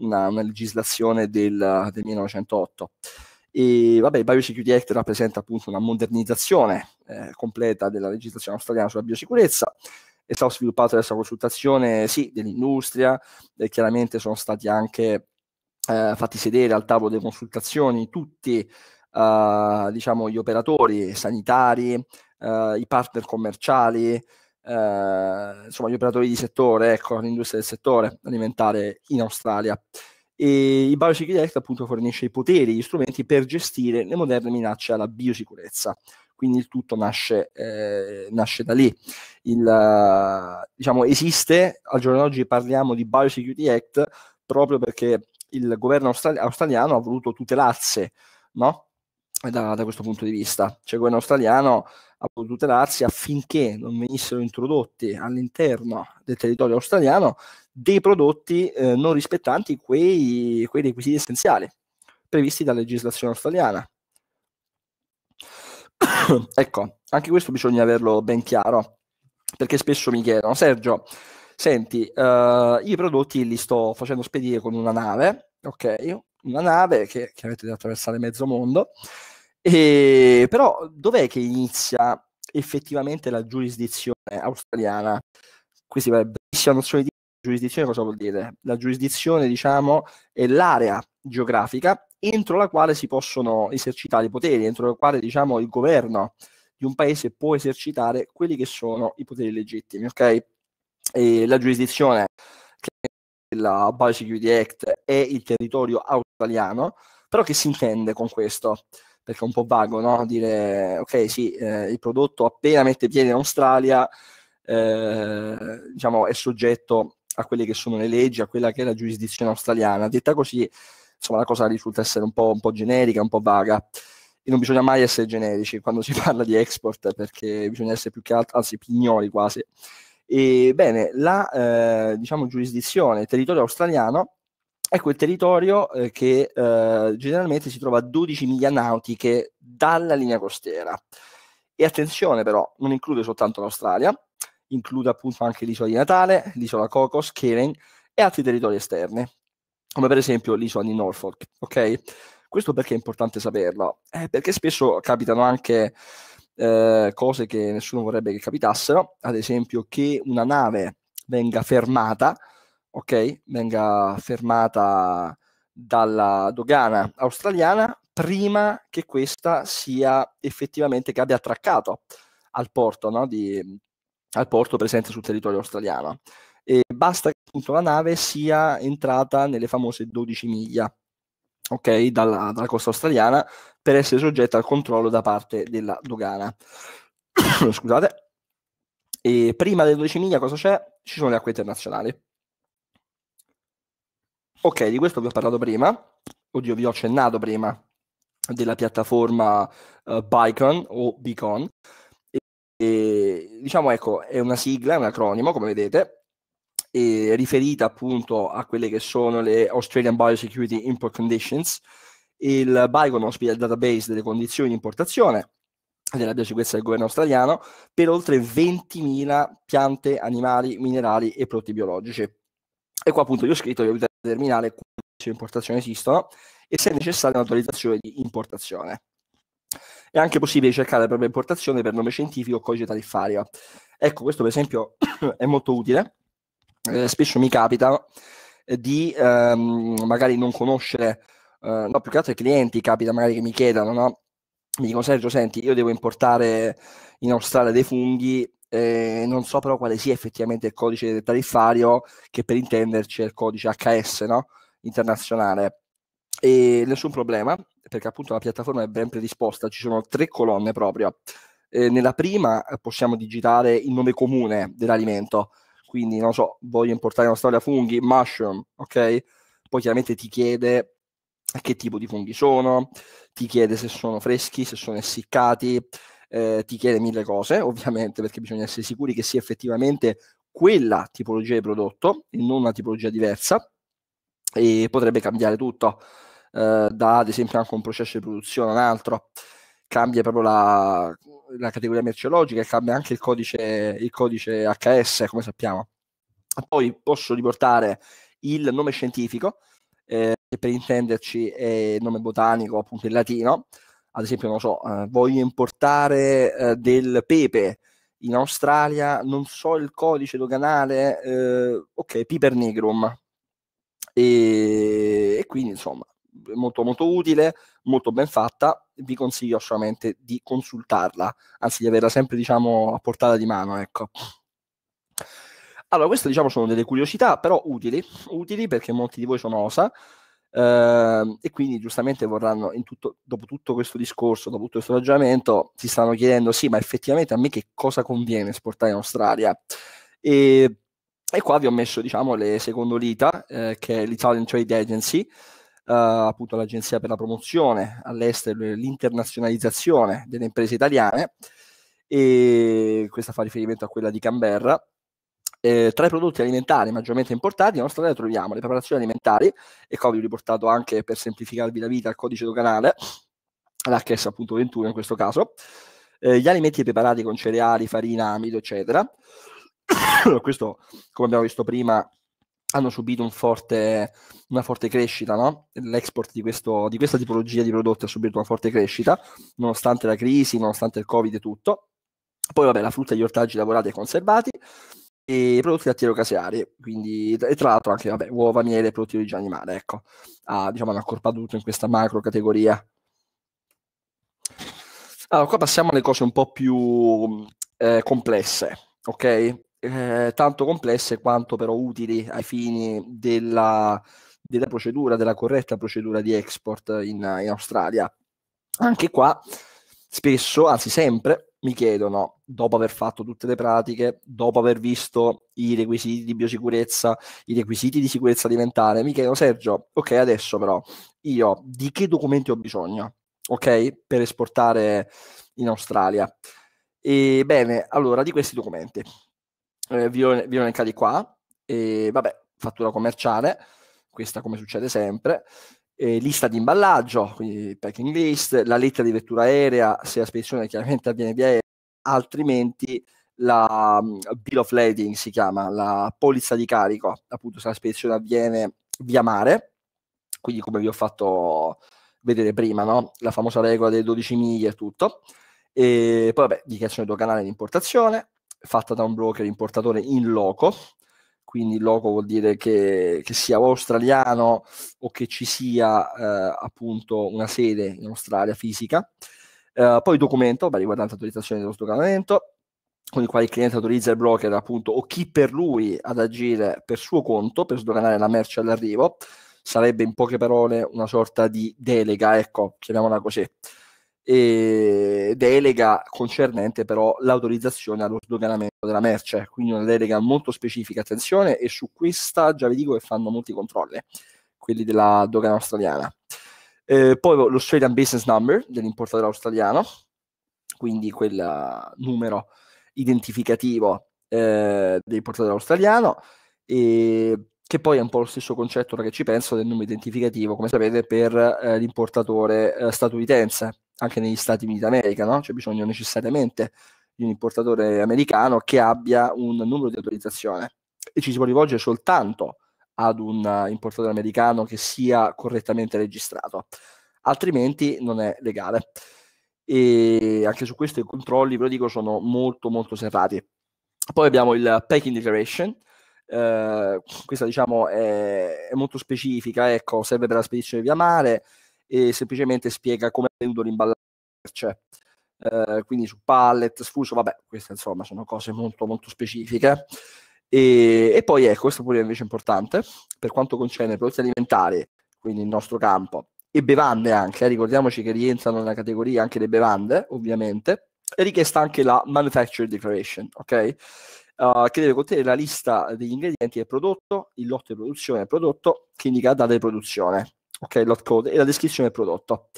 una, una legislazione del, del 1908. E vabbè, il Biosecurity Act rappresenta appunto una modernizzazione eh, completa della legislazione australiana sulla biosicurezza è stata sviluppata questa consultazione sì, dell'industria, e eh, chiaramente sono stati anche eh, fatti sedere al tavolo delle consultazioni tutti eh, diciamo, gli operatori sanitari, eh, i partner commerciali, eh, insomma gli operatori di settore, ecco, l'industria del settore alimentare in Australia. E il Biosecurity Act appunto fornisce i poteri, e gli strumenti per gestire le moderne minacce alla biosicurezza quindi il tutto nasce, eh, nasce da lì. Il, diciamo, esiste, al giorno d'oggi parliamo di Biosecurity Act proprio perché il governo austral- australiano ha voluto tutelarsi no? da, da, questo punto di vista. Cioè il governo australiano ha voluto tutelarsi affinché non venissero introdotti all'interno del territorio australiano dei prodotti eh, non rispettanti quei, quei requisiti essenziali previsti dalla legislazione australiana ecco, anche questo bisogna averlo ben chiaro, perché spesso mi chiedono, Sergio, senti, uh, i prodotti li sto facendo spedire con una nave, ok? Una nave che chiaramente deve attraversare mezzo mondo, e, però dov'è che inizia effettivamente la giurisdizione australiana? Questi è una bellissima nozione di Giurisdizione cosa vuol dire? La giurisdizione, diciamo, è l'area geografica entro la quale si possono esercitare i poteri, entro la quale, diciamo, il governo di un paese può esercitare quelli che sono i poteri legittimi, ok? E la giurisdizione della Biosecurity Act è il territorio australiano, però che si intende con questo? Perché è un po' vago, no? Dire, ok, sì, eh, il prodotto appena mette piede in Australia, eh, diciamo, è soggetto a quelle che sono le leggi, a quella che è la giurisdizione australiana. Detta così, insomma, la cosa risulta essere un po', un po generica, un po' vaga. E non bisogna mai essere generici quando si parla di export, perché bisogna essere più che altro, anzi, pignoli quasi. Ebbene, la eh, diciamo, giurisdizione, il territorio australiano è quel territorio eh, che eh, generalmente si trova a 12 miglia nautiche dalla linea costiera. E attenzione però, non include soltanto l'Australia, include appunto anche l'isola di Natale, l'isola Cocos, Keren e altri territori esterni, come per esempio l'isola di Norfolk. Okay? Questo perché è importante saperlo? Eh, perché spesso capitano anche eh, cose che nessuno vorrebbe che capitassero, ad esempio che una nave venga fermata, ok? Venga fermata dalla dogana australiana prima che questa sia effettivamente che abbia attraccato al porto no? di, al porto presente sul territorio australiano. E basta che appunto la nave sia entrata nelle famose 12 miglia okay, dalla, dalla costa australiana per essere soggetta al controllo da parte della dogana. Scusate. E prima delle 12 miglia cosa c'è? Ci sono le acque internazionali. Ok, di questo vi ho parlato prima, oddio vi ho accennato prima, della piattaforma uh, Bicon o Beacon, e, diciamo ecco, è una sigla, un acronimo, come vedete, riferita appunto a quelle che sono le Australian Biosecurity Import Conditions. Il Bicon ospita il database delle condizioni di importazione della biosicurezza del governo australiano per oltre 20.000 piante, animali, minerali e prodotti biologici. E qua appunto io ho scritto che aiuta a determinare quali importazioni esistono e se è necessaria un'autorizzazione di importazione. È anche possibile cercare la propria importazione per nome scientifico o codice tariffario. Ecco, questo per esempio è molto utile. Eh, spesso mi capita di ehm, magari non conoscere, eh, no, più che altro i clienti capita magari che mi chiedano, no? Mi dicono Sergio, senti, io devo importare in Australia dei funghi, eh, non so però quale sia effettivamente il codice tariffario, che per intenderci è il codice HS, no? Internazionale. E nessun problema, perché appunto la piattaforma è ben predisposta, ci sono tre colonne proprio. Eh, nella prima eh, possiamo digitare il nome comune dell'alimento, quindi non so, voglio importare una storia funghi, mushroom, ok? Poi chiaramente ti chiede che tipo di funghi sono, ti chiede se sono freschi, se sono essiccati, eh, ti chiede mille cose, ovviamente, perché bisogna essere sicuri che sia effettivamente quella tipologia di prodotto e non una tipologia diversa e potrebbe cambiare tutto. Eh, da ad esempio anche un processo di produzione a un altro, cambia proprio la, la categoria merceologica e cambia anche il codice, il codice HS, come sappiamo. Poi posso riportare il nome scientifico, eh, che per intenderci è il nome botanico, appunto in latino. Ad esempio, non lo so, eh, voglio importare eh, del pepe in Australia, non so il codice doganale, eh, ok, piper negrum. E, e quindi, insomma, molto molto utile, molto ben fatta, vi consiglio assolutamente di consultarla, anzi di averla sempre diciamo a portata di mano, ecco. Allora, queste diciamo sono delle curiosità, però utili, utili perché molti di voi sono osa eh, e quindi giustamente vorranno, tutto, dopo tutto questo discorso, dopo tutto questo ragionamento, si stanno chiedendo, sì, ma effettivamente a me che cosa conviene esportare in Australia? E, e qua vi ho messo, diciamo, le secondolita, eh, che è l'Italian Trade Agency, eh, appunto l'agenzia per la promozione all'estero e l'internazionalizzazione delle imprese italiane e questa fa riferimento a quella di Canberra. Eh, tra i prodotti alimentari maggiormente importati, la nostra troviamo le preparazioni alimentari, e qua vi ho riportato anche per semplificarvi la vita al codice doganale, l'HS appunto 21 in questo caso, eh, gli alimenti preparati con cereali, farina, amido, eccetera. questo, come abbiamo visto prima, hanno subito un forte, una forte crescita, no? l'export di, questo, di, questa tipologia di prodotti ha subito una forte crescita, nonostante la crisi, nonostante il Covid e tutto. Poi vabbè, la frutta e gli ortaggi lavorati e conservati e i prodotti lattiero-caseari, quindi, e tra l'altro anche vabbè, uova, miele e prodotti di origine animale, ecco, ha, diciamo, hanno accorpato tutto in questa macro categoria. Allora, qua passiamo alle cose un po' più eh, complesse, ok? eh, tanto complesse quanto però utili ai fini della, della procedura, della corretta procedura di export in, in, Australia. Anche qua spesso, anzi sempre, mi chiedono, dopo aver fatto tutte le pratiche, dopo aver visto i requisiti di biosicurezza, i requisiti di sicurezza alimentare, mi chiedono Sergio, ok adesso però io di che documenti ho bisogno, ok, per esportare in Australia? Ebbene, allora di questi documenti eh, vi, ho, vi ho elencati qua, e vabbè, fattura commerciale, questa come succede sempre, eh, lista di imballaggio, quindi packing list, la lettera di vettura aerea se la spedizione chiaramente avviene via aerea, altrimenti la mm, bill of lading si chiama, la polizza di carico, appunto se la spedizione avviene via mare, quindi come vi ho fatto vedere prima, no? la famosa regola delle 12 miglia e tutto, e poi vabbè, dichiarazione del canale di importazione, fatta da un broker importatore in loco, quindi in loco vuol dire che, che sia australiano o che ci sia eh, appunto una sede in Australia fisica. Eh, poi documento, beh, riguardante l'autorizzazione dello sdoganamento, con il quale il cliente autorizza il broker appunto o chi per lui ad agire per suo conto per sdoganare la merce all'arrivo, sarebbe in poche parole una sorta di delega, ecco, chiamiamola così e delega concernente però l'autorizzazione allo sdoganamento della merce, quindi una delega molto specifica, attenzione, e su questa già vi dico che fanno molti controlli, quelli della dogana australiana. Eh, poi lo Australian Business Number dell'importatore australiano, quindi quel numero identificativo eh, dell'importatore australiano, e che poi è un po' lo stesso concetto, ora che ci penso, del nome identificativo, come sapete, per eh, l'importatore eh, statunitense anche negli Stati Uniti d'America, no? C'è bisogno necessariamente di un importatore americano che abbia un numero di autorizzazione e ci si può rivolgere soltanto ad un importatore americano che sia correttamente registrato, altrimenti non è legale. E anche su questo i controlli, ve lo dico, sono molto molto serrati. Poi abbiamo il Packing Declaration, eh, questa diciamo è, è molto specifica, ecco, serve per la spedizione via mare, e semplicemente spiega come è avvenuto l'imballarci. Cioè, eh, quindi su pallet, sfuso, vabbè, queste insomma sono cose molto molto specifiche. E, e poi ecco, questo pure è invece importante, per quanto concerne prodotti alimentari, quindi il nostro campo, e bevande anche, eh, ricordiamoci che rientrano nella categoria anche le bevande, ovviamente, è richiesta anche la Manufacturer Declaration, ok? Uh, che deve contenere la lista degli ingredienti del prodotto, il lotto di produzione del prodotto, che indica la data di produzione okay, lot code e la descrizione del prodotto.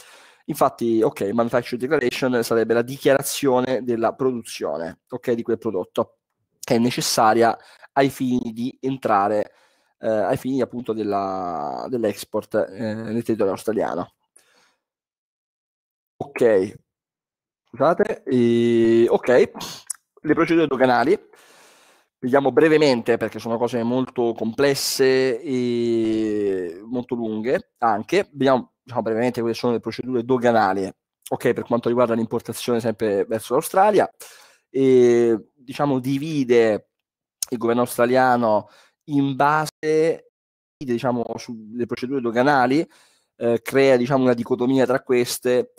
Infatti, ok, manufacturing declaration sarebbe la dichiarazione della produzione, okay, di quel prodotto, che è necessaria ai fini di entrare, eh, ai fini appunto della, dell'export eh, nel territorio australiano. Ok, scusate, e, ok, le procedure doganali Vediamo brevemente perché sono cose molto complesse e molto lunghe anche. Vediamo diciamo, brevemente quali sono le procedure doganali. Ok, per quanto riguarda l'importazione sempre verso l'Australia, e, diciamo divide il governo australiano in base diciamo, sulle procedure doganali, eh, crea diciamo, una dicotomia tra queste eh,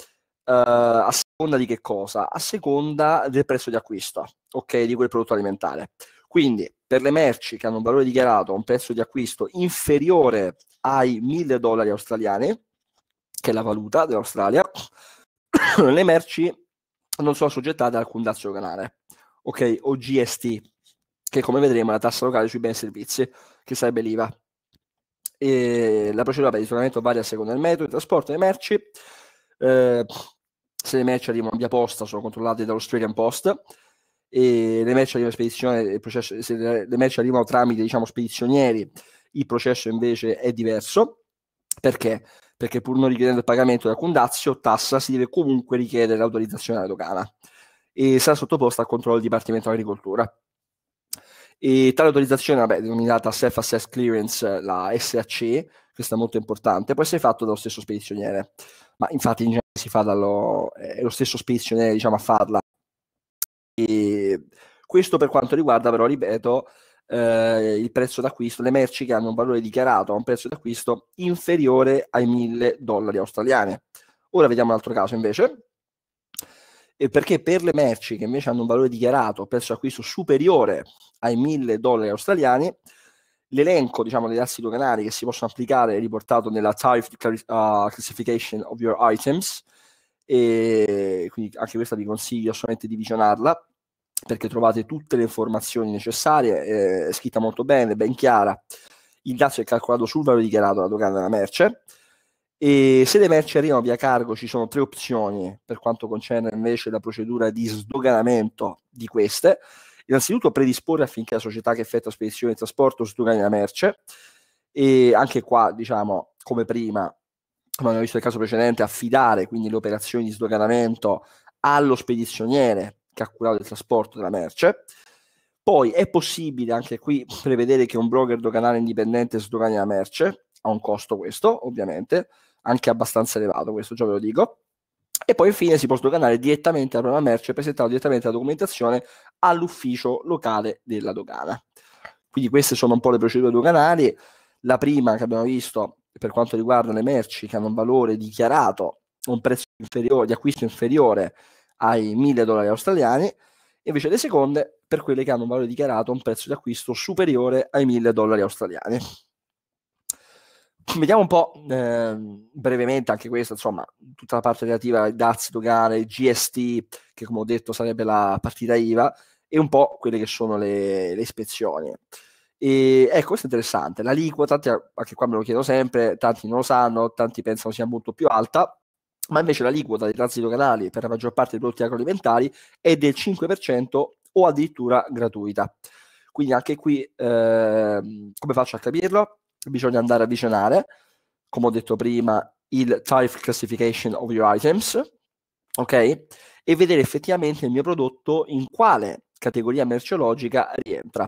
a seconda di che cosa? A seconda del prezzo di acquisto, ok, di quel prodotto alimentare. Quindi per le merci che hanno un valore dichiarato a un prezzo di acquisto inferiore ai 1000 dollari australiani, che è la valuta dell'Australia, le merci non sono soggettate ad alcun dazio canale, ok, o GST, che come vedremo è la tassa locale sui beni e servizi, che sarebbe l'IVA. E la procedura per il ritornamento varia a seconda del metodo di trasporto delle merci. Eh, se le merci arrivano via posta sono controllate dall'Australian Post e le merci arrivano spedizione, processo, le, le merci arrivano tramite diciamo, spedizionieri, il processo invece è diverso. Perché? Perché pur non richiedendo il pagamento da Condazio, tassa si deve comunque richiedere l'autorizzazione alla dogana e sarà sottoposta al controllo del Dipartimento dell'Agricoltura. E tale autorizzazione, vabbè, denominata Self Assess Clearance, la SAC, questo è molto importante, può essere fatta dallo stesso spedizioniere, ma infatti in genere si fa dallo, eh, lo stesso spedizioniere diciamo, a farla e questo per quanto riguarda, però, ripeto, eh, il prezzo d'acquisto, le merci che hanno un valore dichiarato a un prezzo d'acquisto inferiore ai 1000 dollari australiani. Ora vediamo un altro caso invece. E perché per le merci che invece hanno un valore dichiarato, prezzo d'acquisto superiore ai 1000 dollari australiani, l'elenco diciamo, dei tassi doganali che si possono applicare è riportato nella Tariff uh, Classification of Your Items, e quindi anche questa vi consiglio assolutamente di visionarla perché trovate tutte le informazioni necessarie, è scritta molto bene, ben chiara. Il dazio è calcolato sul valore dichiarato alla dogana della merce. E se le merci arrivano via cargo ci sono tre opzioni per quanto concerne invece la procedura di sdoganamento di queste. Innanzitutto predisporre affinché la società che effettua spedizione e trasporto sdogani la merce e anche qua diciamo come prima come abbiamo visto nel caso precedente, affidare quindi le operazioni di sdoganamento allo spedizioniere che ha curato il trasporto della merce. Poi è possibile anche qui prevedere che un broker doganale indipendente sdogani la merce, ha un costo questo ovviamente, anche abbastanza elevato, questo già ve lo dico. E poi infine si può sdoganare direttamente la propria merce presentando direttamente la documentazione all'ufficio locale della dogana. Quindi queste sono un po' le procedure doganali. La prima che abbiamo visto per quanto riguarda le merci che hanno un valore dichiarato, un prezzo di acquisto inferiore ai 1000 dollari australiani, invece le seconde per quelle che hanno un valore dichiarato, un prezzo di acquisto superiore ai 1000 dollari australiani. Vediamo un po' eh, brevemente anche questo, insomma, tutta la parte relativa ai dazi dogane, GST, che come ho detto sarebbe la partita IVA, e un po' quelle che sono le, le ispezioni. E ecco, questo è interessante. L'aliquota, anche qua me lo chiedo sempre, tanti non lo sanno, tanti pensano sia molto più alta, ma invece l'aliquota dei transito canali per la maggior parte dei prodotti agroalimentari è del 5% o addirittura gratuita. Quindi anche qui, eh, come faccio a capirlo? Bisogna andare a visionare, come ho detto prima, il Tariff Classification of Your Items, ok? E vedere effettivamente il mio prodotto in quale categoria merceologica rientra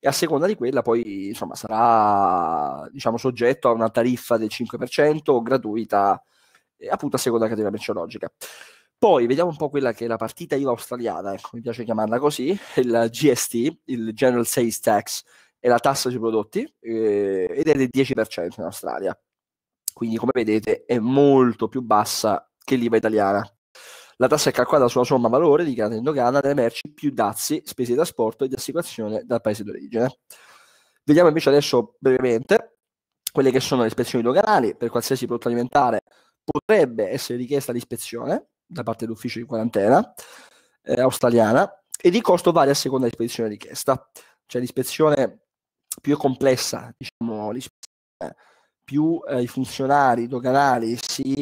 e a seconda di quella poi insomma, sarà diciamo, soggetto a una tariffa del 5% gratuita eh, appunto a seconda della categoria merceologica. Poi vediamo un po' quella che è la partita IVA australiana, ecco, mi piace chiamarla così, il GST, il General Sales Tax, è la tassa sui prodotti eh, ed è del 10% in Australia. Quindi come vedete è molto più bassa che l'IVA italiana. La tassa è calcolata sulla somma valore dichiarata in dogana delle merci più dazi, spese di trasporto e di assicurazione dal paese d'origine. Vediamo invece adesso brevemente quelle che sono le ispezioni doganali. Per qualsiasi prodotto alimentare potrebbe essere richiesta l'ispezione da parte dell'ufficio di quarantena eh, australiana e il costo varia a seconda dell'ispezione richiesta. Cioè l'ispezione più complessa, diciamo, l'ispezione più eh, i funzionari doganali si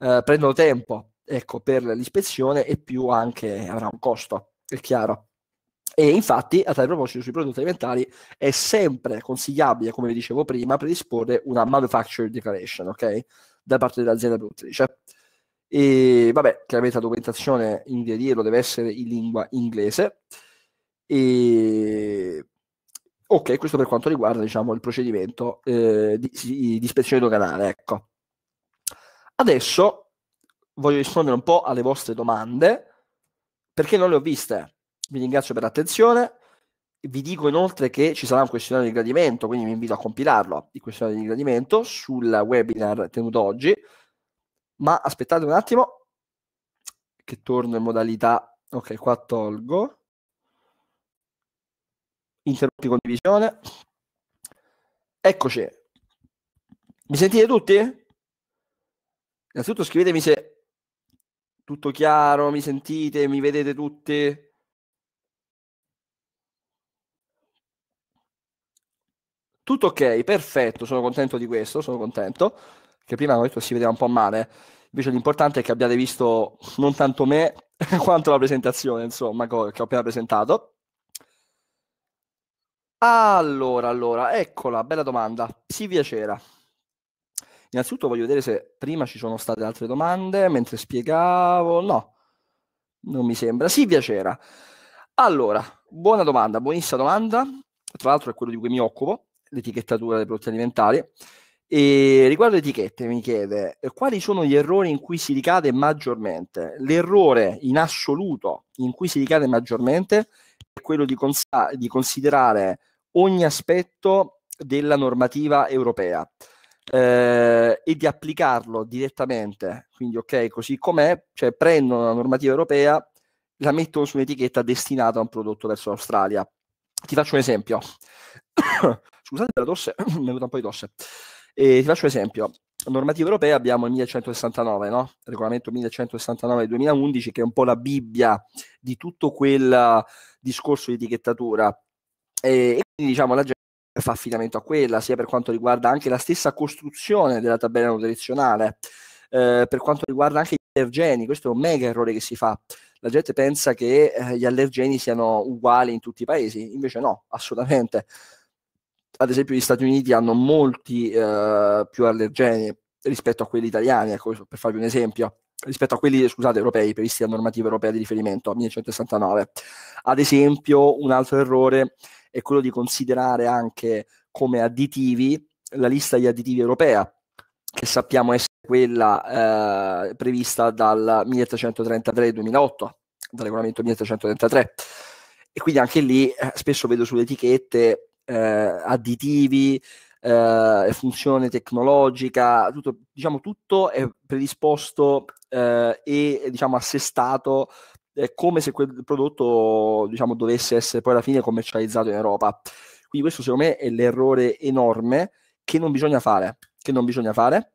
eh, prendono tempo ecco, per l'ispezione e più anche avrà un costo, è chiaro. E infatti, a tale proposito, sui prodotti alimentari è sempre consigliabile, come vi dicevo prima, predisporre una manufacturer declaration, ok? Da parte dell'azienda produttrice. E vabbè, chiaramente la documentazione in delirio deve essere in lingua inglese. E ok, questo per quanto riguarda diciamo, il procedimento eh, di, di, ispezione doganale. Ecco. Adesso voglio rispondere un po' alle vostre domande perché non le ho viste. Vi ringrazio per l'attenzione. Vi dico inoltre che ci sarà un questionario di gradimento, quindi vi invito a compilarlo, il questionario di gradimento sul webinar tenuto oggi. Ma aspettate un attimo che torno in modalità... Ok, qua tolgo. Interrompi condivisione. Eccoci. Mi sentite tutti? Innanzitutto scrivetemi se tutto chiaro? Mi sentite? Mi vedete tutti? Tutto ok, perfetto, sono contento di questo, sono contento, che prima ho detto si vedeva un po' male, invece l'importante è che abbiate visto non tanto me quanto la presentazione, insomma, che ho appena presentato. Allora, allora, eccola, bella domanda, Silvia Cera. Innanzitutto voglio vedere se prima ci sono state altre domande mentre spiegavo. No, non mi sembra. Silvia c'era. Allora, buona domanda, buonissima domanda. Tra l'altro è quello di cui mi occupo, l'etichettatura dei prodotti alimentari. E riguardo etichette mi chiede quali sono gli errori in cui si ricade maggiormente. L'errore in assoluto in cui si ricade maggiormente è quello di, cons- di considerare ogni aspetto della normativa europea eh, e di applicarlo direttamente, quindi ok, così com'è, cioè prendono la normativa europea, la mettono su un'etichetta destinata a un prodotto verso l'Australia. Ti faccio un esempio. Scusate per la tosse, mi è venuta un po' di tosse. E ti faccio un esempio. Normativa europea abbiamo il 1169, no? regolamento 1169 del 2011, che è un po' la Bibbia di tutto quel discorso di etichettatura. E, e quindi diciamo la gente fa affidamento a quella, sia per quanto riguarda anche la stessa costruzione della tabella nutrizionale, eh, per quanto riguarda anche gli allergeni, questo è un mega errore che si fa. La gente pensa che eh, gli allergeni siano uguali in tutti i paesi, invece no, assolutamente. Ad esempio gli Stati Uniti hanno molti eh, più allergeni rispetto a quelli italiani, ecco, per farvi un esempio rispetto a quelli scusate, europei previsti dalla normativa europea di riferimento 1969. Ad esempio, un altro errore è quello di considerare anche come additivi la lista di additivi europea, che sappiamo essere quella eh, prevista dal 1833 2008 dal regolamento 1833. E quindi anche lì eh, spesso vedo sulle etichette eh, additivi, eh, funzione tecnologica, tutto, diciamo tutto è predisposto eh, e diciamo assestato è come se quel prodotto diciamo, dovesse essere poi alla fine commercializzato in Europa. Quindi questo secondo me è l'errore enorme che non bisogna fare, che non bisogna fare.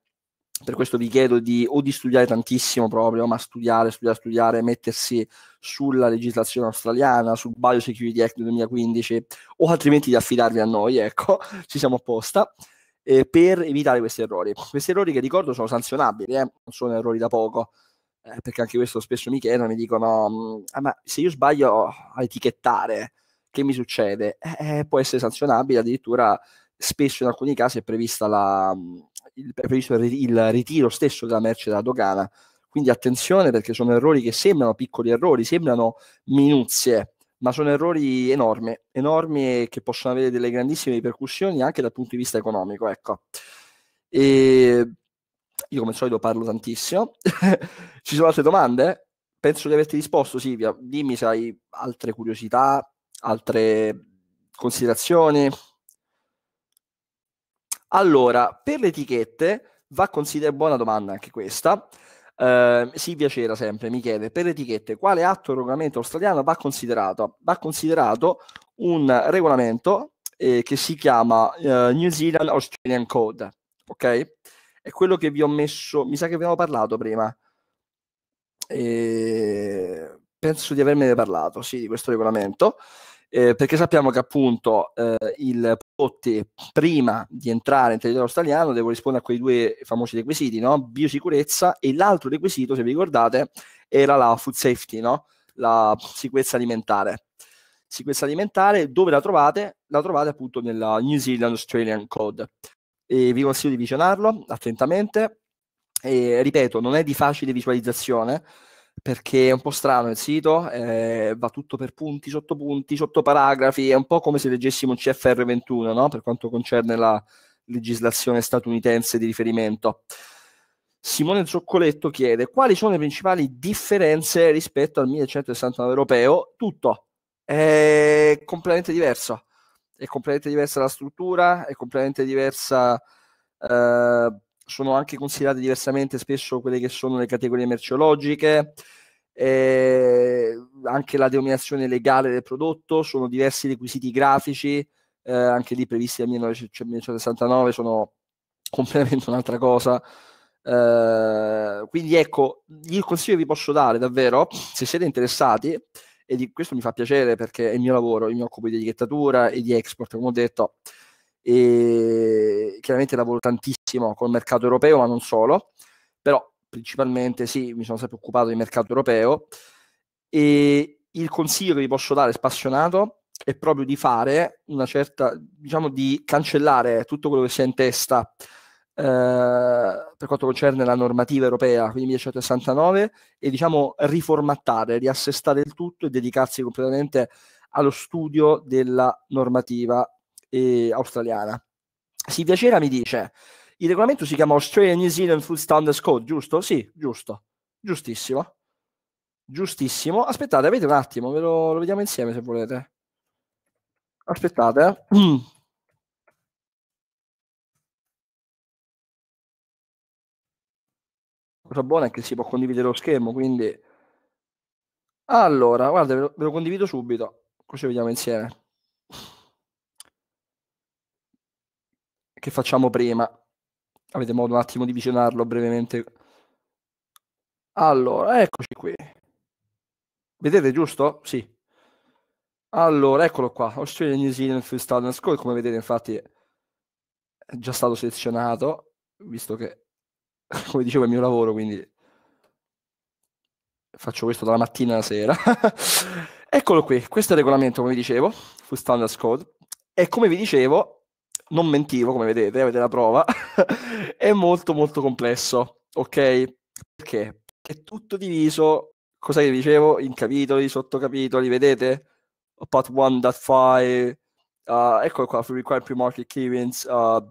Per questo vi chiedo di, o di studiare tantissimo proprio, ma studiare, studiare, studiare, mettersi sulla legislazione australiana, sul Biosecurity Act 2015, o altrimenti di affidarvi a noi, ecco, ci siamo apposta, eh, per evitare questi errori. Questi errori che ricordo sono sanzionabili, eh? non sono errori da poco eh, perché anche questo spesso mi chiedono, mi dicono, mm, ah, ma se io sbaglio a etichettare, che mi succede? Eh, eh, può essere sanzionabile, addirittura spesso in alcuni casi è, la, mm, il, è previsto il ritiro stesso della merce dalla dogana. Quindi attenzione perché sono errori che sembrano piccoli errori, sembrano minuzie, ma sono errori enormi, enormi che possono avere delle grandissime ripercussioni anche dal punto di vista economico. Ecco. E io come al solito parlo tantissimo. Ci sono altre domande? Penso di averti risposto, Silvia. Dimmi se hai altre curiosità, altre considerazioni. Allora, per le etichette va considerata buona domanda anche questa. Uh, Silvia Cera sempre mi chiede per le etichette quale atto regolamento australiano va considerato? Va considerato un regolamento eh, che si chiama uh, New Zealand Australian Code, ok? è quello che vi ho messo, mi sa che abbiamo parlato prima, e penso di avermene parlato, sì, di questo regolamento, eh, perché sappiamo che appunto eh, il prodotti prima di entrare in territorio australiano devo rispondere a quei due famosi requisiti, no? biosicurezza e l'altro requisito, se vi ricordate, era la food safety, no? la sicurezza alimentare. Sicurezza alimentare, dove la trovate? La trovate appunto nella New Zealand Australian Code e vi consiglio di visionarlo attentamente. E, ripeto, non è di facile visualizzazione perché è un po' strano il sito, eh, va tutto per punti, sottopunti, sottoparagrafi, è un po' come se leggessimo un CFR21 no? per quanto concerne la legislazione statunitense di riferimento. Simone Zoccoletto chiede quali sono le principali differenze rispetto al 1169 europeo? Tutto, è completamente diverso è completamente diversa la struttura, è completamente diversa, eh, sono anche considerate diversamente spesso quelle che sono le categorie merceologiche, eh, anche la denominazione legale del prodotto, sono diversi requisiti grafici, eh, anche lì previsti dal 1969 cioè sono completamente un'altra cosa. Eh, quindi ecco, il consiglio che vi posso dare davvero, se siete interessati, e di questo mi fa piacere perché è il mio lavoro, io mi occupo di etichettatura e di export, come ho detto, e chiaramente lavoro tantissimo col mercato europeo, ma non solo, però principalmente sì, mi sono sempre occupato di mercato europeo e il consiglio che vi posso dare spassionato è proprio di fare una certa, diciamo di cancellare tutto quello che si ha in testa eh, per quanto concerne la normativa europea, quindi 1169, e diciamo riformattare, riassestare il tutto e dedicarsi completamente allo studio della normativa eh, australiana. Silvia Cera mi dice, il regolamento si chiama Australian New Zealand Food Standards Code, giusto? Sì, giusto, giustissimo, giustissimo. Aspettate, avete un attimo, ve lo, lo vediamo insieme se volete. Aspettate. Eh. cosa buona è che si può condividere lo schermo, quindi... Allora, guarda, ve lo, ve lo condivido subito, così vediamo insieme. Che facciamo prima? Avete modo un attimo di visionarlo brevemente. Allora, eccoci qui. Vedete giusto? Sì. Allora, eccolo qua. Australia New Zealand Freestyle Score, come vedete infatti è già stato selezionato, visto che come dicevo, è il mio lavoro, quindi faccio questo dalla mattina alla sera. Eccolo qui, questo è il regolamento, come vi dicevo, fu standard code. E come vi dicevo, non mentivo, come vedete, avete la prova, è molto molto complesso, ok? Perché? È tutto diviso, cosa vi dicevo, in capitoli, sottocapitoli, vedete? Part 1.5, uh, ecco qua, require pre-market clearance, uh,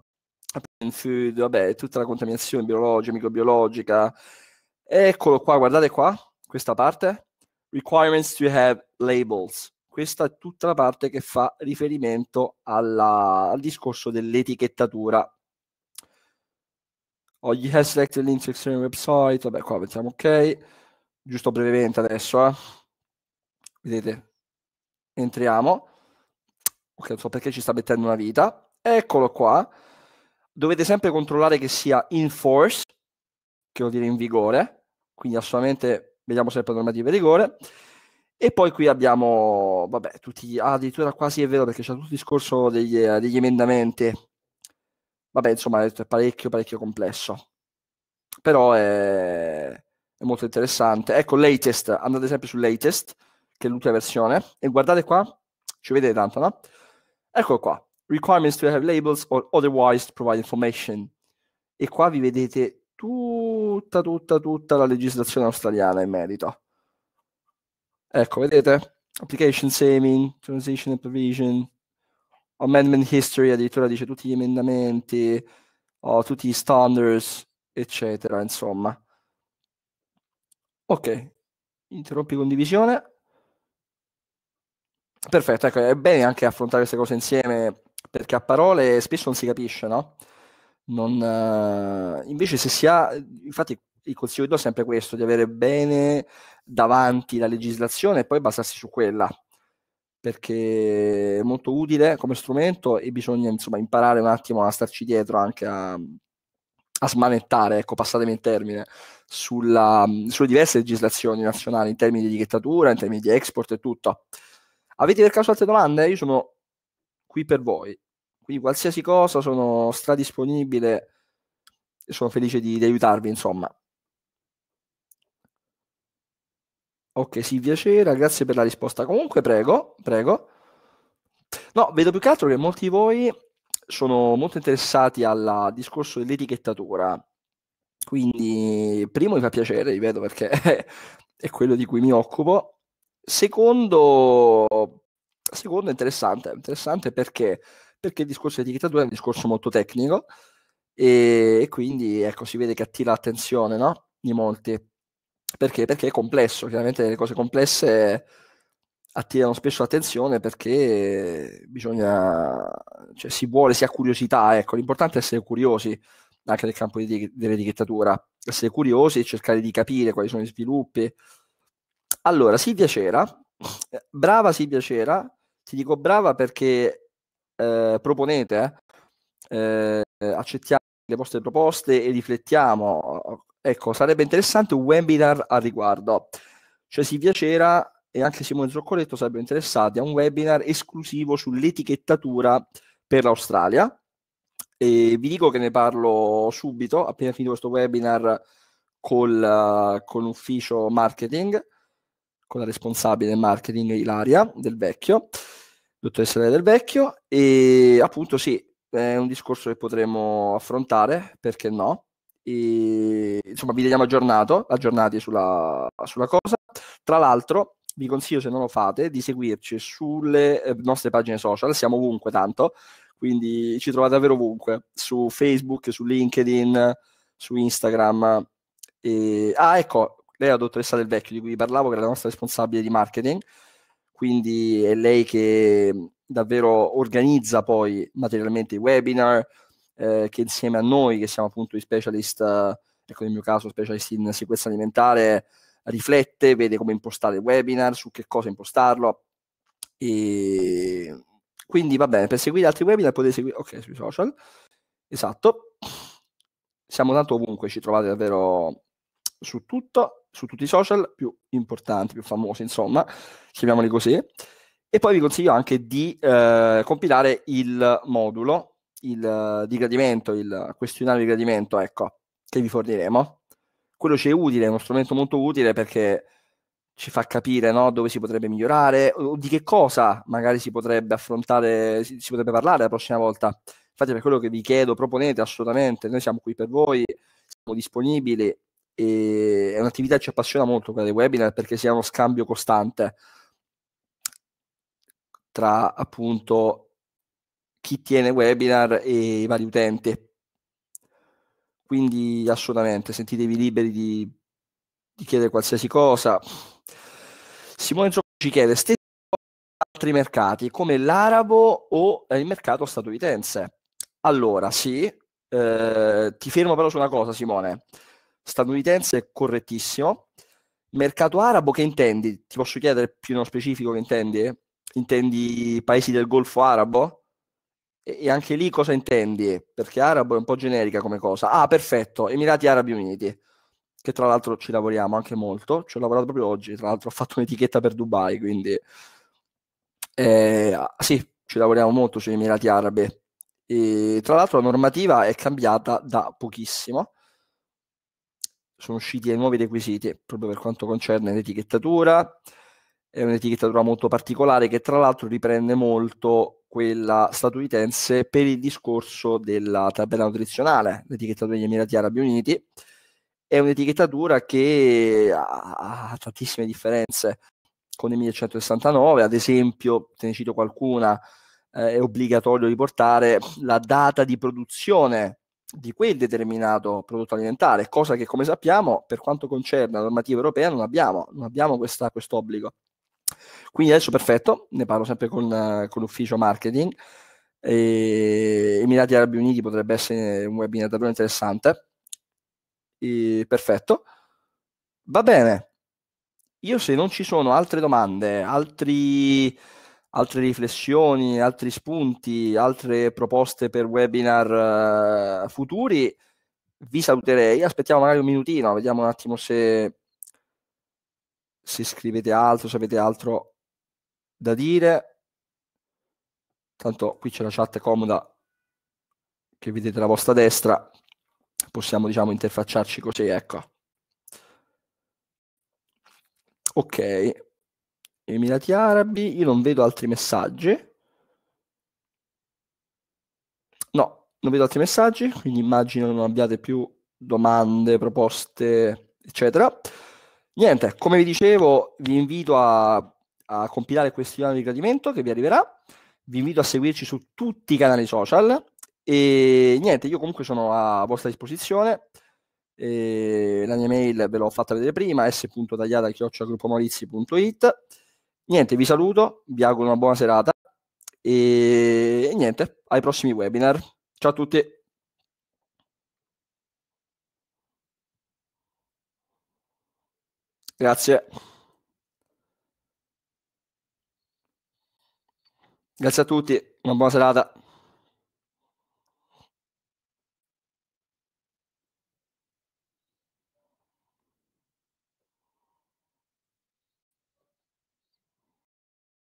vabbè, tutta la contaminazione biologica, microbiologica. Eccolo qua, guardate qua, questa parte. Requirements to have labels. Questa è tutta la parte che fa riferimento alla, al discorso dell'etichettatura. Oh, you have selected link website. Vabbè, qua mettiamo ok. Giusto brevemente adesso, eh. Vedete? Entriamo. Ok, non so perché ci sta mettendo una vita. Eccolo qua dovete sempre controllare che sia in force, che vuol dire in vigore, quindi assolutamente vediamo sempre normative di rigore. E poi qui abbiamo, vabbè, tutti, ah, addirittura quasi è vero perché c'è tutto il discorso degli, eh, degli emendamenti. Vabbè, insomma, è parecchio, parecchio complesso. Però è, è molto interessante. Ecco, latest, andate sempre su latest, che è l'ultima versione, e guardate qua, ci vedete tanto, no? Eccolo qua requirements to have labels or otherwise provide information. E qua vi vedete tutta, tutta, tutta la legislazione australiana in merito. Ecco, vedete? Application saving, transition and provision, amendment history, addirittura dice tutti gli emendamenti, oh, tutti gli standards, eccetera, insomma. Ok, interrompi condivisione. Perfetto, ecco, è bene anche affrontare queste cose insieme perché a parole spesso non si capisce, no? Non, uh, invece se si ha, infatti il consiglio che do è sempre questo, di avere bene davanti la legislazione e poi basarsi su quella, perché è molto utile come strumento e bisogna insomma imparare un attimo a starci dietro anche a, a smanettare, ecco, passatemi il termine, sulla, sulle diverse legislazioni nazionali in termini di etichettatura, in termini di export e tutto. Avete per caso altre domande? Io sono qui per voi. Quindi qualsiasi cosa sono stradisponibile e sono felice di, di aiutarvi, insomma. Ok, Silvia Cera, grazie per la risposta. Comunque, prego, prego. No, vedo più che altro che molti di voi sono molto interessati al discorso dell'etichettatura. Quindi, primo mi fa piacere, ripeto, perché è quello di cui mi occupo. Secondo, secondo interessante, interessante perché perché il discorso di etichettatura è un discorso molto tecnico e, e quindi ecco, si vede che attira l'attenzione no? di molti. Perché? Perché è complesso, chiaramente le cose complesse attirano spesso l'attenzione perché bisogna, cioè si vuole, si ha curiosità, ecco, l'importante è essere curiosi anche nel campo di, dell'etichettatura, essere curiosi e cercare di capire quali sono gli sviluppi. Allora, Silvia Cera, eh, brava Silvia Cera, ti dico brava perché eh, proponete, eh, ehm, accettiamo le vostre proposte e riflettiamo. Ecco, sarebbe interessante un webinar al riguardo. Cioè, si piacera e anche Simone Zoccoletto sarebbero interessati a un webinar esclusivo sull'etichettatura per l'Australia. E vi dico che ne parlo subito, appena finito questo webinar col, uh, con l'ufficio marketing, con la responsabile marketing Ilaria del vecchio dottoressa Lea del Vecchio e appunto sì, è un discorso che potremmo affrontare, perché no? E, insomma, vi teniamo aggiornato, aggiornati sulla, sulla cosa. Tra l'altro, vi consiglio, se non lo fate, di seguirci sulle eh, nostre pagine social, siamo ovunque tanto, quindi ci trovate davvero ovunque, su Facebook, su LinkedIn, su Instagram. E... Ah, ecco, lei è la dottoressa del vecchio di cui vi parlavo, che era la nostra responsabile di marketing, quindi è lei che mhmm, davvero organizza poi materialmente i webinar, eh, che insieme a noi, che siamo appunto i specialist, ecco nel mio caso specialist in sicurezza alimentare, riflette, vede come impostare il webinar, su che cosa impostarlo. E quindi va bene, per seguire altri webinar potete seguire, ok, sui social, esatto. Siamo tanto ovunque, ci trovate davvero su tutto su tutti i social più importanti, più famosi, insomma, chiamiamoli così. E poi vi consiglio anche di eh, compilare il modulo il, eh, di gradimento, il questionario di gradimento, ecco, che vi forniremo. Quello ci è utile, è uno strumento molto utile perché ci fa capire no, dove si potrebbe migliorare o di che cosa magari si potrebbe affrontare, si, si potrebbe parlare la prossima volta. Infatti per quello che vi chiedo, proponete assolutamente, noi siamo qui per voi, siamo disponibili, e è un'attività che ci appassiona molto quella dei webinar perché sia uno scambio costante tra appunto chi tiene webinar e i vari utenti. Quindi assolutamente sentitevi liberi di, di chiedere qualsiasi cosa. Simone ci chiede stessi altri mercati come l'arabo o eh, il mercato statunitense. Allora, sì, eh, ti fermo però su una cosa, Simone statunitense è correttissimo. Mercato arabo che intendi? Ti posso chiedere più nello specifico che intendi? Intendi paesi del Golfo arabo? E, e anche lì cosa intendi? Perché arabo è un po' generica come cosa. Ah, perfetto, Emirati Arabi Uniti, che tra l'altro ci lavoriamo anche molto. Ci ho lavorato proprio oggi, tra l'altro ho fatto un'etichetta per Dubai, quindi... Eh, ah, sì, ci lavoriamo molto sugli Emirati Arabi. E, tra l'altro la normativa è cambiata da pochissimo sono usciti dei nuovi requisiti proprio per quanto concerne l'etichettatura. È un'etichettatura molto particolare che tra l'altro riprende molto quella statunitense per il discorso della tabella nutrizionale, l'etichettatura degli Emirati Arabi Uniti. È un'etichettatura che ha, ha tantissime differenze con il 1169, ad esempio, te ne cito qualcuna, eh, è obbligatorio riportare la data di produzione di quel determinato prodotto alimentare, cosa che come sappiamo per quanto concerne la normativa europea non abbiamo, non abbiamo questa, quest'obbligo. Quindi adesso perfetto, ne parlo sempre con, con l'ufficio marketing, e Emirati Arabi Uniti potrebbe essere un webinar davvero interessante, e, perfetto. Va bene, io se non ci sono altre domande, altri altre riflessioni, altri spunti, altre proposte per webinar uh, futuri, vi saluterei. Aspettiamo magari un minutino, vediamo un attimo se, se scrivete altro, se avete altro da dire. Tanto qui c'è la chat comoda che vedete alla vostra destra, possiamo diciamo interfacciarci così, ecco. Ok, Emirati Arabi, io non vedo altri messaggi. No, non vedo altri messaggi, quindi immagino non abbiate più domande, proposte, eccetera. Niente, come vi dicevo, vi invito a, a compilare il questionario di gradimento che vi arriverà. Vi invito a seguirci su tutti i canali social e niente, io comunque sono a vostra disposizione. E la mia mail ve l'ho fatta vedere prima, s.tagliata.gruppomorizi.it Niente, vi saluto, vi auguro una buona serata e, niente, ai prossimi webinar. Ciao a tutti. Grazie. Grazie a tutti, una buona serata.